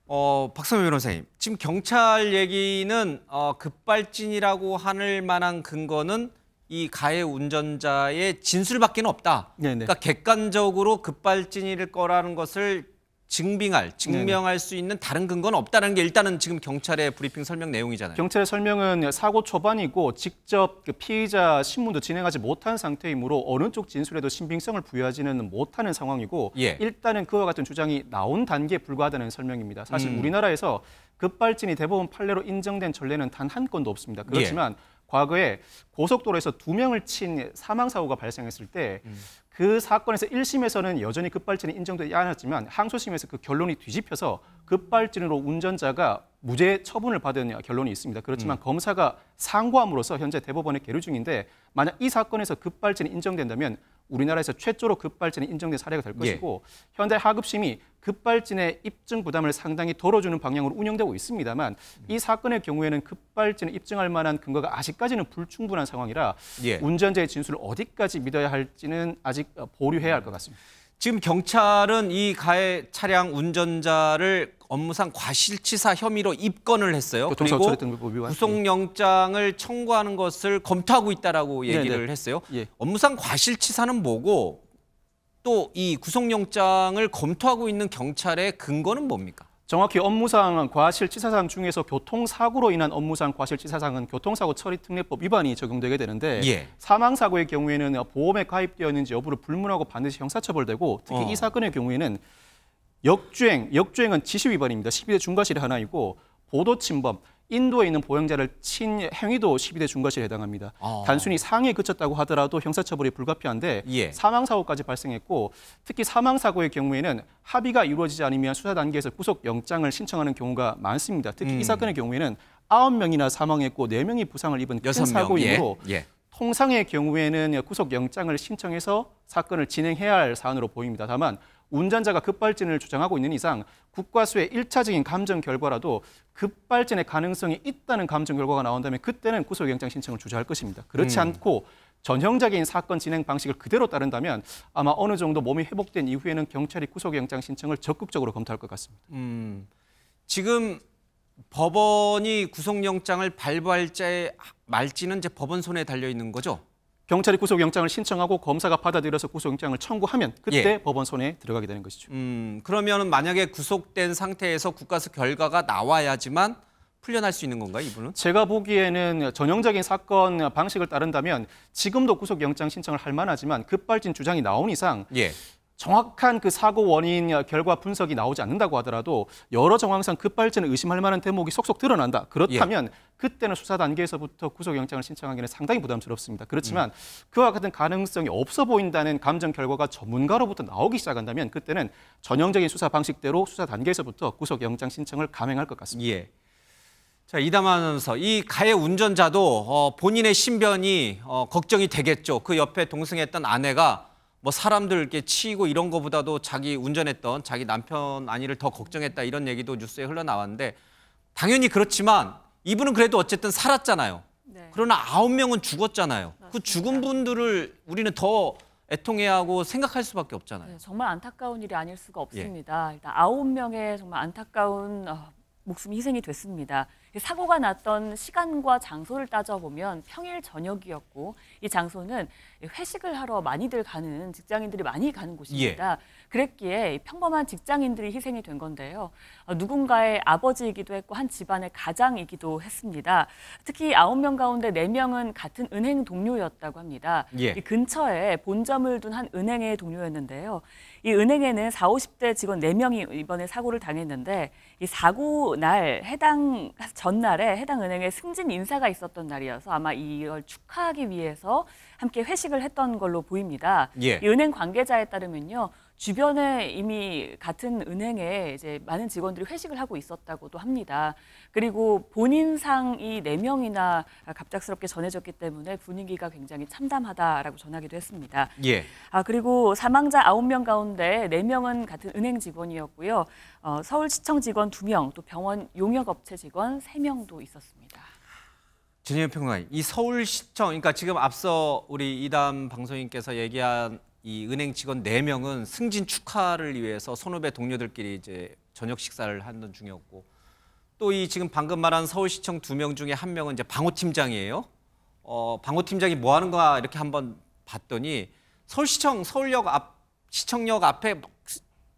어, 박선미 변호사님, 지금 경찰 얘기는 어, 급발진이라고 하늘 만한 근거는 이 가해 운전자의 진술밖에는 없다. 네네. 네. 그러니까 객관적으로 급발진일 거라는 것을 증빙할, 네, 네. 증명할 수 있는 다른 근거는 없다는 게 일단은 지금 경찰의 브리핑 설명 내용이잖아요. 경찰의 설명은 사고 초반이고 직접 그 피의자 신문도 진행하지 못한 상태이므로 어느 쪽 진술에도 신빙성을 부여하지는 못하는 상황이고 예. 일단은 그와 같은 주장이 나온 단계에 불과하다는 설명입니다. 사실 음. 우리나라에서 급발진이 대부분 판례로 인정된 전례는 단 한 건도 없습니다. 예. 그렇지만 예. 과거에 고속도로에서 두 명을 친 사망 사고가 발생했을 때그 음. 그 사건에서 1심에서는 여전히 급발진이 인정되지 않았지만 항소심에서 그 결론이 뒤집혀서 급발진으로 운전자가 무죄 처분을 받은 결론이 있습니다. 그렇지만 음. 검사가 상고함으로써 현재 대법원에 계류 중인데 만약 이 사건에서 급발진이 인정된다면 우리나라에서 최초로 급발진이 인정된 사례가 될 예. 것이고 예. 현재 하급심이 급발진의 입증 부담을 상당히 덜어주는 방향으로 운영되고 있습니다만 이 사건의 경우에는 급발진을 입증할 만한 근거가 아직까지는 불충분한 상황이라 예. 운전자의 진술을 어디까지 믿어야 할지는 아직 보류해야 할 것 같습니다. 지금 경찰은 이 가해 차량 운전자를 업무상 과실치사 혐의로 입건을 했어요. 그 그리고 예. 구속영장을 청구하는 것을 검토하고 있다라고 네, 얘기를 네네. 했어요. 예. 업무상 과실치사는 뭐고 또 이 구속영장을 검토하고 있는 경찰의 근거는 뭡니까? 정확히 업무상 과실치사상 중에서 교통사고로 인한 업무상 과실치사상은 교통사고 처리특례법 위반이 적용되게 되는데 예. 사망사고의 경우에는 보험에 가입되었는지 여부를 불문하고 반드시 형사처벌되고 특히 어. 이 사건의 경우에는 역주행, 역주행은 지시 위반입니다. 12대 중과실의 하나이고 보도 침범, 인도에 있는 보행자를 친 행위도 12대 중과실에 해당합니다. 아. 단순히 상해에 그쳤다고 하더라도 형사처벌이 불가피한데 예. 사망 사고까지 발생했고 특히 사망 사고의 경우에는 합의가 이루어지지 않으면 수사 단계에서 구속 영장을 신청하는 경우가 많습니다. 특히 음. 이 사건의 경우에는 9 명이나 사망했고 4명이 부상을 입은 큰사고이고 예. 예. 통상의 경우에는 구속 영장을 신청해서 사건을 진행해야 할 사안으로 보입니다. 다만 운전자가 급발진을 주장하고 있는 이상 국과수의 1차적인 감정 결과라도 급발진의 가능성이 있다는 감정 결과가 나온다면 그때는 구속영장 신청을 주저할 것입니다. 그렇지 음. 않고 전형적인 사건 진행 방식을 그대로 따른다면 아마 어느 정도 몸이 회복된 이후에는 경찰이 구속영장 신청을 적극적으로 검토할 것 같습니다. 음, 지금 법원이 구속영장을 발부할지 말지는 이제 법원 손에 달려 있는 거죠? 경찰이 구속영장을 신청하고 검사가 받아들여서 구속영장을 청구하면 그때 예. 법원 손에 들어가게 되는 것이죠. 음, 그러면 만약에 구속된 상태에서 국가수 결과가 나와야지만 풀려날 수 있는 건가요, 이분은? 제가 보기에는 전형적인 사건 방식을 따른다면 지금도 구속영장 신청을 할 만하지만 급발진 주장이 나온 이상 예. 정확한 그 사고 원인 결과 분석이 나오지 않는다고 하더라도 여러 정황상 급발진을 의심할 만한 대목이 속속 드러난다. 그렇다면 예. 그때는 수사 단계에서부터 구속영장을 신청하기는 상당히 부담스럽습니다. 그렇지만 음. 그와 같은 가능성이 없어 보인다는 감정 결과가 전문가로부터 나오기 시작한다면 그때는 전형적인 수사 방식대로 수사 단계에서부터 구속영장 신청을 감행할 것 같습니다. 예. 자, 이담하 아나운서, 이 가해 운전자도 어, 본인의 신변이 어, 걱정이 되겠죠. 그 옆에 동승했던 아내가 뭐 사람들 이렇게 치이고 이런 거보다도 자기 운전했던 자기 남편 아니를 더 걱정했다 이런 얘기도 뉴스에 흘러나왔는데 당연히 그렇지만 이분은 그래도 어쨌든 살았잖아요. 네. 그러나 아홉 명은 죽었잖아요. 그 맞습니다. 그 죽은 분들을 우리는 더 애통해야 하고 생각할 수밖에 없잖아요. 네, 정말 안타까운 일이 아닐 수가 예. 없습니다. 예. 일단 아홉 명의 정말 안타까운 어, 목숨이 희생이 됐습니다. 사고가 났던 시간과 장소를 따져보면 평일 저녁이었고 이 장소는 회식을 하러 많이들 가는 직장인들이 많이 가는 곳입니다. 예. 그랬기에 평범한 직장인들이 희생이 된 건데요. 어, 누군가의 아버지이기도 했고 한 집안의 가장이기도 했습니다. 특히 아홉 명 가운데 네명은 같은 은행 동료였다고 합니다. 예. 이 근처에 본점을 둔 한 은행의 동료였는데요. 이 은행에는 4, 50대 직원 4명이 이번에 사고를 당했는데 이 사고 날 해당 전날에 해당 은행의 승진 인사가 있었던 날이어서 아마 이걸 축하하기 위해서 함께 회식을 했던 걸로 보입니다. 예. 은행 관계자에 따르면요. 주변에 이미 같은 은행에 이제 많은 직원들이 회식을 하고 있었다고도 합니다. 그리고 본인 상이 네명이나 갑작스럽게 전해졌기 때문에 분위기가 굉장히 참담하다라고 전하기도 했습니다. 예. 아, 그리고 사망자 아명 가운데 네명은 같은 은행 직원이었고요. 어, 서울시청 직원 두명또 병원 용역업체 직원 세명도 있었습니다. 진영 평가이 서울시청, 그러니까 지금 앞서 우리 이담 방송인께서 얘기한 이 은행 직원 4명은 승진 축하를 위해서 선후배 동료들끼리 이제 저녁 식사를 하는 중이었고 또 이 지금 방금 말한 서울시청 2명 중에 1 명은 이제 방호팀장이에요. 어, 방호팀장이 뭐 하는가 이렇게 한번 봤더니 서울시청 서울역 앞 시청역 앞에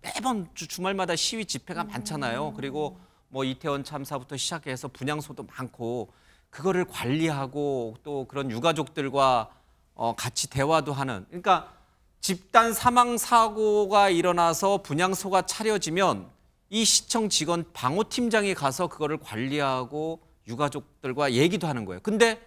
매번 주말마다 시위 집회가 많잖아요. 음. 그리고 뭐 이태원 참사부터 시작해서 분향소도 많고 그거를 관리하고 또 그런 유가족들과 어, 같이 대화도 하는 그러니까 집단 사망 사고가 일어나서 분향소가 차려지면 이 시청 직원 방호팀장이 가서 그거를 관리하고 유가족들과 얘기도 하는 거예요. 근데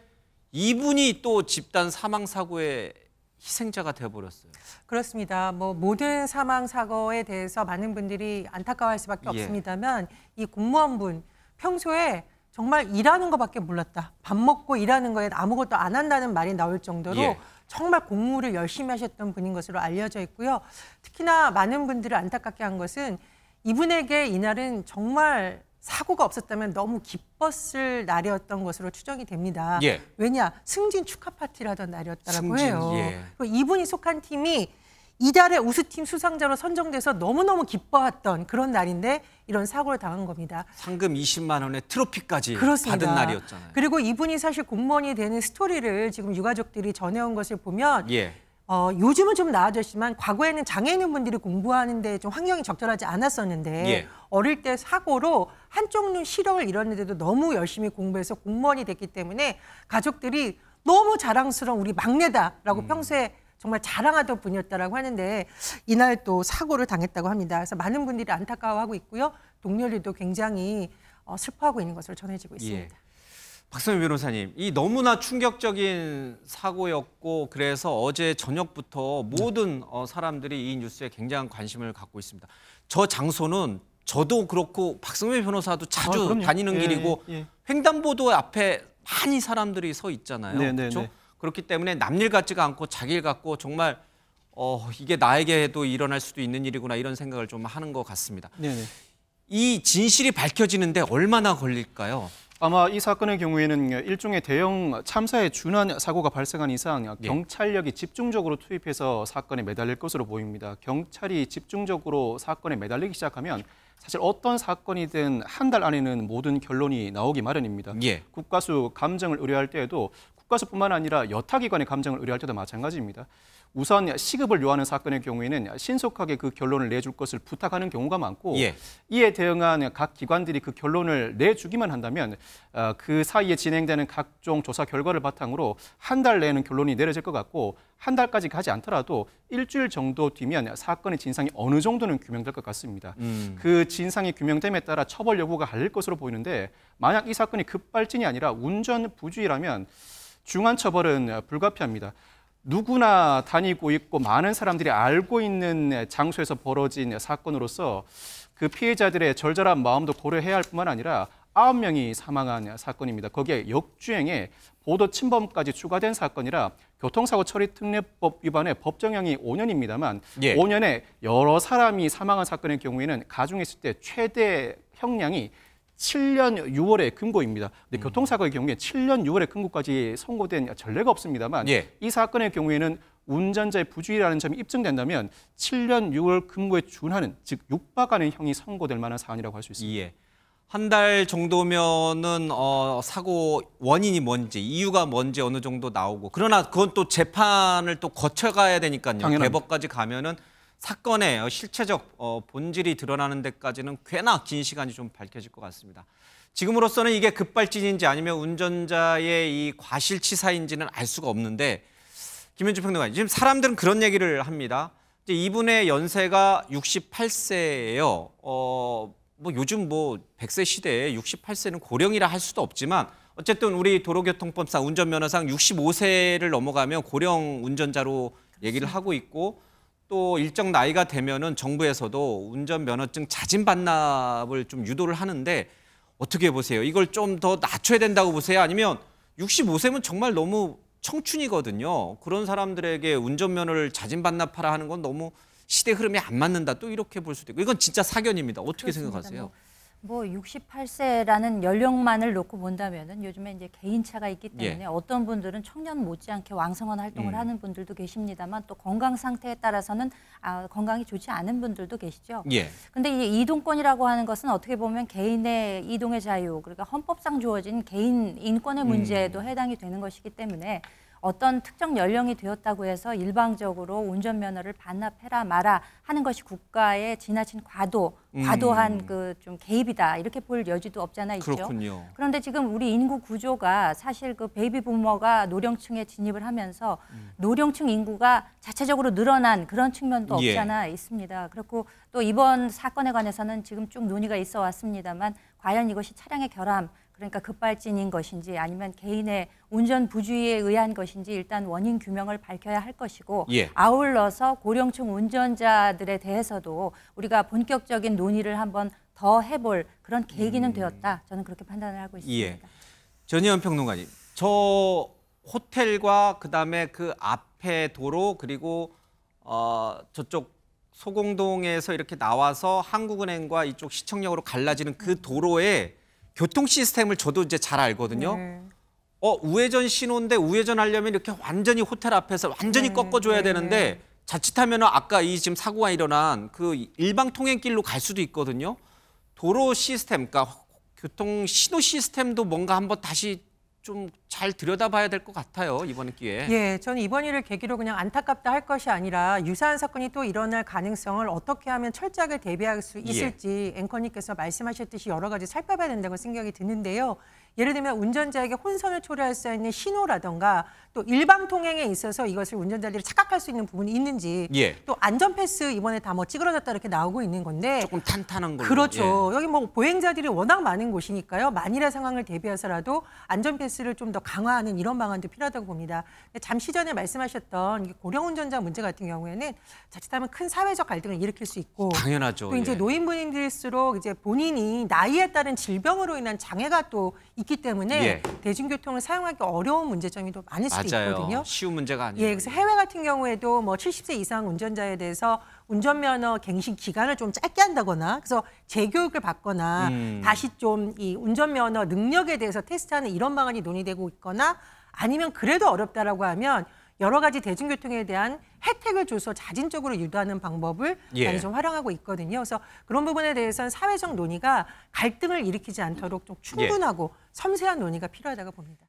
이분이 또 집단 사망 사고에 희생자가 되어버렸어요. 그렇습니다. 뭐 모든 사망 사고에 대해서 많은 분들이 안타까워할 수밖에 예. 없습니다만 이 공무원분 평소에 정말 일하는 것밖에 몰랐다. 밥 먹고 일하는 거에 아무것도 안 한다는 말이 나올 정도로 예. 정말 공무를 열심히 하셨던 분인 것으로 알려져 있고요. 특히나 많은 분들을 안타깝게 한 것은 이분에게 이날은 정말 사고가 없었다면 너무 기뻤을 날이었던 것으로 추정이 됩니다. 예. 왜냐 승진 축하 파티를 하던 날이었다라고 해요. 예. 이분이 속한 팀이 이달의 우수팀 수상자로 선정돼서 너무너무 기뻐했던 그런 날인데 이런 사고를 당한 겁니다. 상금 20만 원에 트로피까지 그렇습니다. 받은 날이었잖아요. 그리고 이분이 사실 공무원이 되는 스토리를 지금 유가족들이 전해온 것을 보면 예. 어, 요즘은 좀 나아졌지만 과거에는 장애인 분들이 공부하는데 좀 환경이 적절하지 않았었는데 예. 어릴 때 사고로 한쪽 눈 시력을 잃었는데도 너무 열심히 공부해서 공무원이 됐기 때문에 가족들이 너무 자랑스러운 우리 막내다라고 음. 평소에 정말 자랑하던 분이었다라고 하는데 이날 또 사고를 당했다고 합니다. 그래서 많은 분들이 안타까워하고 있고요. 동료들도 굉장히 어, 슬퍼하고 있는 것으로 전해지고 예. 있습니다. 예. 박선미 변호사님, 이 너무나 충격적인 사고였고 그래서 어제 저녁부터 모든 네. 어, 사람들이 이 뉴스에 굉장한 관심을 갖고 있습니다. 저 장소는 저도 그렇고 박선미 변호사도 자주 아, 다니는 예, 길이고 예. 횡단보도 앞에 많이 사람들이 서 있잖아요. 네, 그렇죠? 네, 네. 그렇기 때문에 남일 같지가 않고 자기 일 같고 정말 어, 이게 나에게도 일어날 수도 있는 일이구나 이런 생각을 좀 하는 것 같습니다. 네네. 이 진실이 밝혀지는데 얼마나 걸릴까요? 아마 이 사건의 경우에는 일종의 대형 참사에 준한 사고가 발생한 이상 예. 경찰력이 집중적으로 투입해서 사건에 매달릴 것으로 보입니다. 경찰이 집중적으로 사건에 매달리기 시작하면 사실 어떤 사건이든 한 달 안에는 모든 결론이 나오기 마련입니다. 예. 국가수 감정을 의뢰할 때에도 국가수뿐만 아니라 여타기관의 감정을 의뢰할 때도 마찬가지입니다. 우선 시급을 요하는 사건의 경우에는 신속하게 그 결론을 내줄 것을 부탁하는 경우가 많고 예. 이에 대응한 각 기관들이 그 결론을 내주기만 한다면 어, 그 사이에 진행되는 각종 조사 결과를 바탕으로 한 달 내에는 결론이 내려질 것 같고 한 달까지 가지 않더라도 일주일 정도 뒤면 사건의 진상이 어느 정도는 규명될 것 같습니다. 음. 그 진상이 규명됨에 따라 처벌 여부가 갈릴 것으로 보이는데 만약 이 사건이 급발진이 아니라 운전 부주의라면 중한 처벌은 불가피합니다. 누구나 다니고 있고 많은 사람들이 알고 있는 장소에서 벌어진 사건으로서 그 피해자들의 절절한 마음도 고려해야 할 뿐만 아니라 아홉 명이 사망한 사건입니다. 거기에 역주행에 보도 침범까지 추가된 사건이라 교통사고 처리 특례법 위반의 법정형이 5년입니다만 예. 5년에 여러 사람이 사망한 사건의 경우에는 가중했을 때 최대 형량이 7년 6월에 금고입니다. 근데 음. 교통사고의 경우에 7년 6월에 금고까지 선고된 전례가 없습니다만 예. 이 사건의 경우에는 운전자의 부주의라는 점이 입증된다면 7년 6월 금고에 준하는 즉육박하는 형이 선고될 만한 사안이라고 할 수 있습니다. 예. 한달 정도면은 어, 사고 원인이 뭔지 이유가 뭔지 어느 정도 나오고 그러나 그건 또 재판을 또 거쳐가야 되니까요. 당연합니다. 대법까지 가면은 사건의 어, 실체적 어, 본질이 드러나는 데까지는 꽤나 긴 시간이 좀 밝혀질 것 같습니다. 지금으로서는 이게 급발진인지 아니면 운전자의 이 과실치사인지는 알 수가 없는데 김현주 평론가 지금 사람들은 그런 얘기를 합니다. 이제 이분의 연세가 68세예요. 어, 뭐 요즘 뭐 100세 시대에 68세는 고령이라 할 수도 없지만 어쨌든 우리 도로교통법상 운전면허상 65세를 넘어가면 고령 운전자로 얘기를 하고 있고 또 일정 나이가 되면은 정부에서도 운전면허증 자진 반납을 좀 유도를 하는데 어떻게 보세요? 이걸 좀 더 낮춰야 된다고 보세요? 아니면 65세면 정말 너무 청춘이거든요. 그런 사람들에게 운전면허를 자진 반납하라 하는 건 너무 시대 흐름에 안 맞는다. 또 이렇게 볼 수도 있고 이건 진짜 사견입니다. 어떻게 그렇습니다. 생각하세요? 뭐 68세라는 연령만을 놓고 본다면은 요즘에 이제 개인차가 있기 예. 때문에 예. 어떤 분들은 청년 못지않게 왕성한 활동을 음. 하는 분들도 계십니다만 또 건강 상태에 따라서는 아, 건강이 좋지 않은 분들도 계시죠. 예. 근데 이 이동권이라고 하는 것은 어떻게 보면 개인의 이동의 자유 그러니까 헌법상 주어진 개인 인권의 음. 문제에도 음. 해당이 되는 것이기 때문에 어떤 특정 연령이 되었다고 해서 일방적으로 운전면허를 반납해라 마라 하는 것이 국가의 지나친 과도, 음. 과도한 음. 그 그좀 개입이다 이렇게 볼 여지도 없잖아 있죠. 그렇군요. 그런데 지금 우리 인구 구조가 사실 그 베이비 부머가 노령층에 진입을 하면서 음. 노령층 인구가 자체적으로 늘어난 그런 측면도 예. 없잖아 예. 있습니다. 그렇고 또 이번 사건에 관해서는 지금 쭉 논의가 있어 왔습니다만 과연 이것이 차량의 결함 그러니까 급발진인 것인지 아니면 개인의 운전 부주의에 의한 것인지 일단 원인 규명을 밝혀야 할 것이고 예. 아울러서 고령층 운전자들에 대해서도 우리가 본격적인 논의를 한번 더 해볼 그런 계기는 음... 되었다. 저는 그렇게 판단을 하고 예. 있습니다. 예. 전희연 평론가님, 저 호텔과 그다음에 그 앞에 도로 그리고 어, 저쪽 소공동에서 이렇게 나와서 한국은행과 이쪽 시청역으로 갈라지는 그 음. 도로에 교통 시스템을 저도 이제 잘 알거든요. 네. 어 우회전 신호인데 우회전 하려면 이렇게 완전히 호텔 앞에서 완전히 네. 꺾어줘야 네. 되는데 자칫하면 아까 이 지금 사고가 일어난 그 일방 통행길로 갈 수도 있거든요. 도로 시스템, 그러니까 교통 신호 시스템도 뭔가 한번 다시 좀잘 들여다봐야 될 것 같아요 이번 기회에. 예, 저는 이번 일을 계기로 그냥 안타깝다 할 것이 아니라 유사한 사건이 또 일어날 가능성을 어떻게 하면 철저하게 대비할 수 예. 있을지 예. 앵커님께서 말씀하셨듯이 여러 가지 살펴봐야 된다고 생각이 드는데요. 예를 들면 운전자에게 혼선을 초래할 수 있는 신호라던가 또 일방 통행에 있어서 이것을 운전자들이 착각할 수 있는 부분이 있는지 예. 또 안전 패스 이번에 다 뭐 찌그러졌다 이렇게 나오고 있는 건데 조금 탄탄한 걸 그렇죠. 예. 여기 뭐 보행자들이 워낙 많은 곳이니까요. 만일의 상황을 대비해서라도 안전 패스를 좀 더 강화하는 이런 방안도 필요하다고 봅니다. 잠시 전에 말씀하셨던 고령 운전자 문제 같은 경우에는 자칫하면 큰 사회적 갈등을 일으킬 수 있고 당연하죠. 또 이제 예. 노인분들일수록 이제 본인이 나이에 따른 질병으로 인한 장애가 또 있기 때문에 예. 대중교통을 사용하기 어려운 문제점이 또 많을 수도 맞아요. 있거든요. 쉬운 문제가 아니에요. 예, 그래서 해외 같은 경우에도 뭐 70세 이상 운전자에 대해서 운전면허 갱신 기간을 좀 짧게 한다거나 그래서 재교육을 받거나 음. 다시 좀 이 운전면허 능력에 대해서 테스트하는 이런 방안이 논의되고 있거나 아니면 그래도 어렵다라고 하면 여러 가지 대중교통에 대한 혜택을 줘서 자진적으로 유도하는 방법을 예. 많이 좀 활용하고 있거든요. 그래서 그런 부분에 대해서는 사회적 논의가 갈등을 일으키지 않도록 좀 충분하고 예. 섬세한 논의가 필요하다고 봅니다.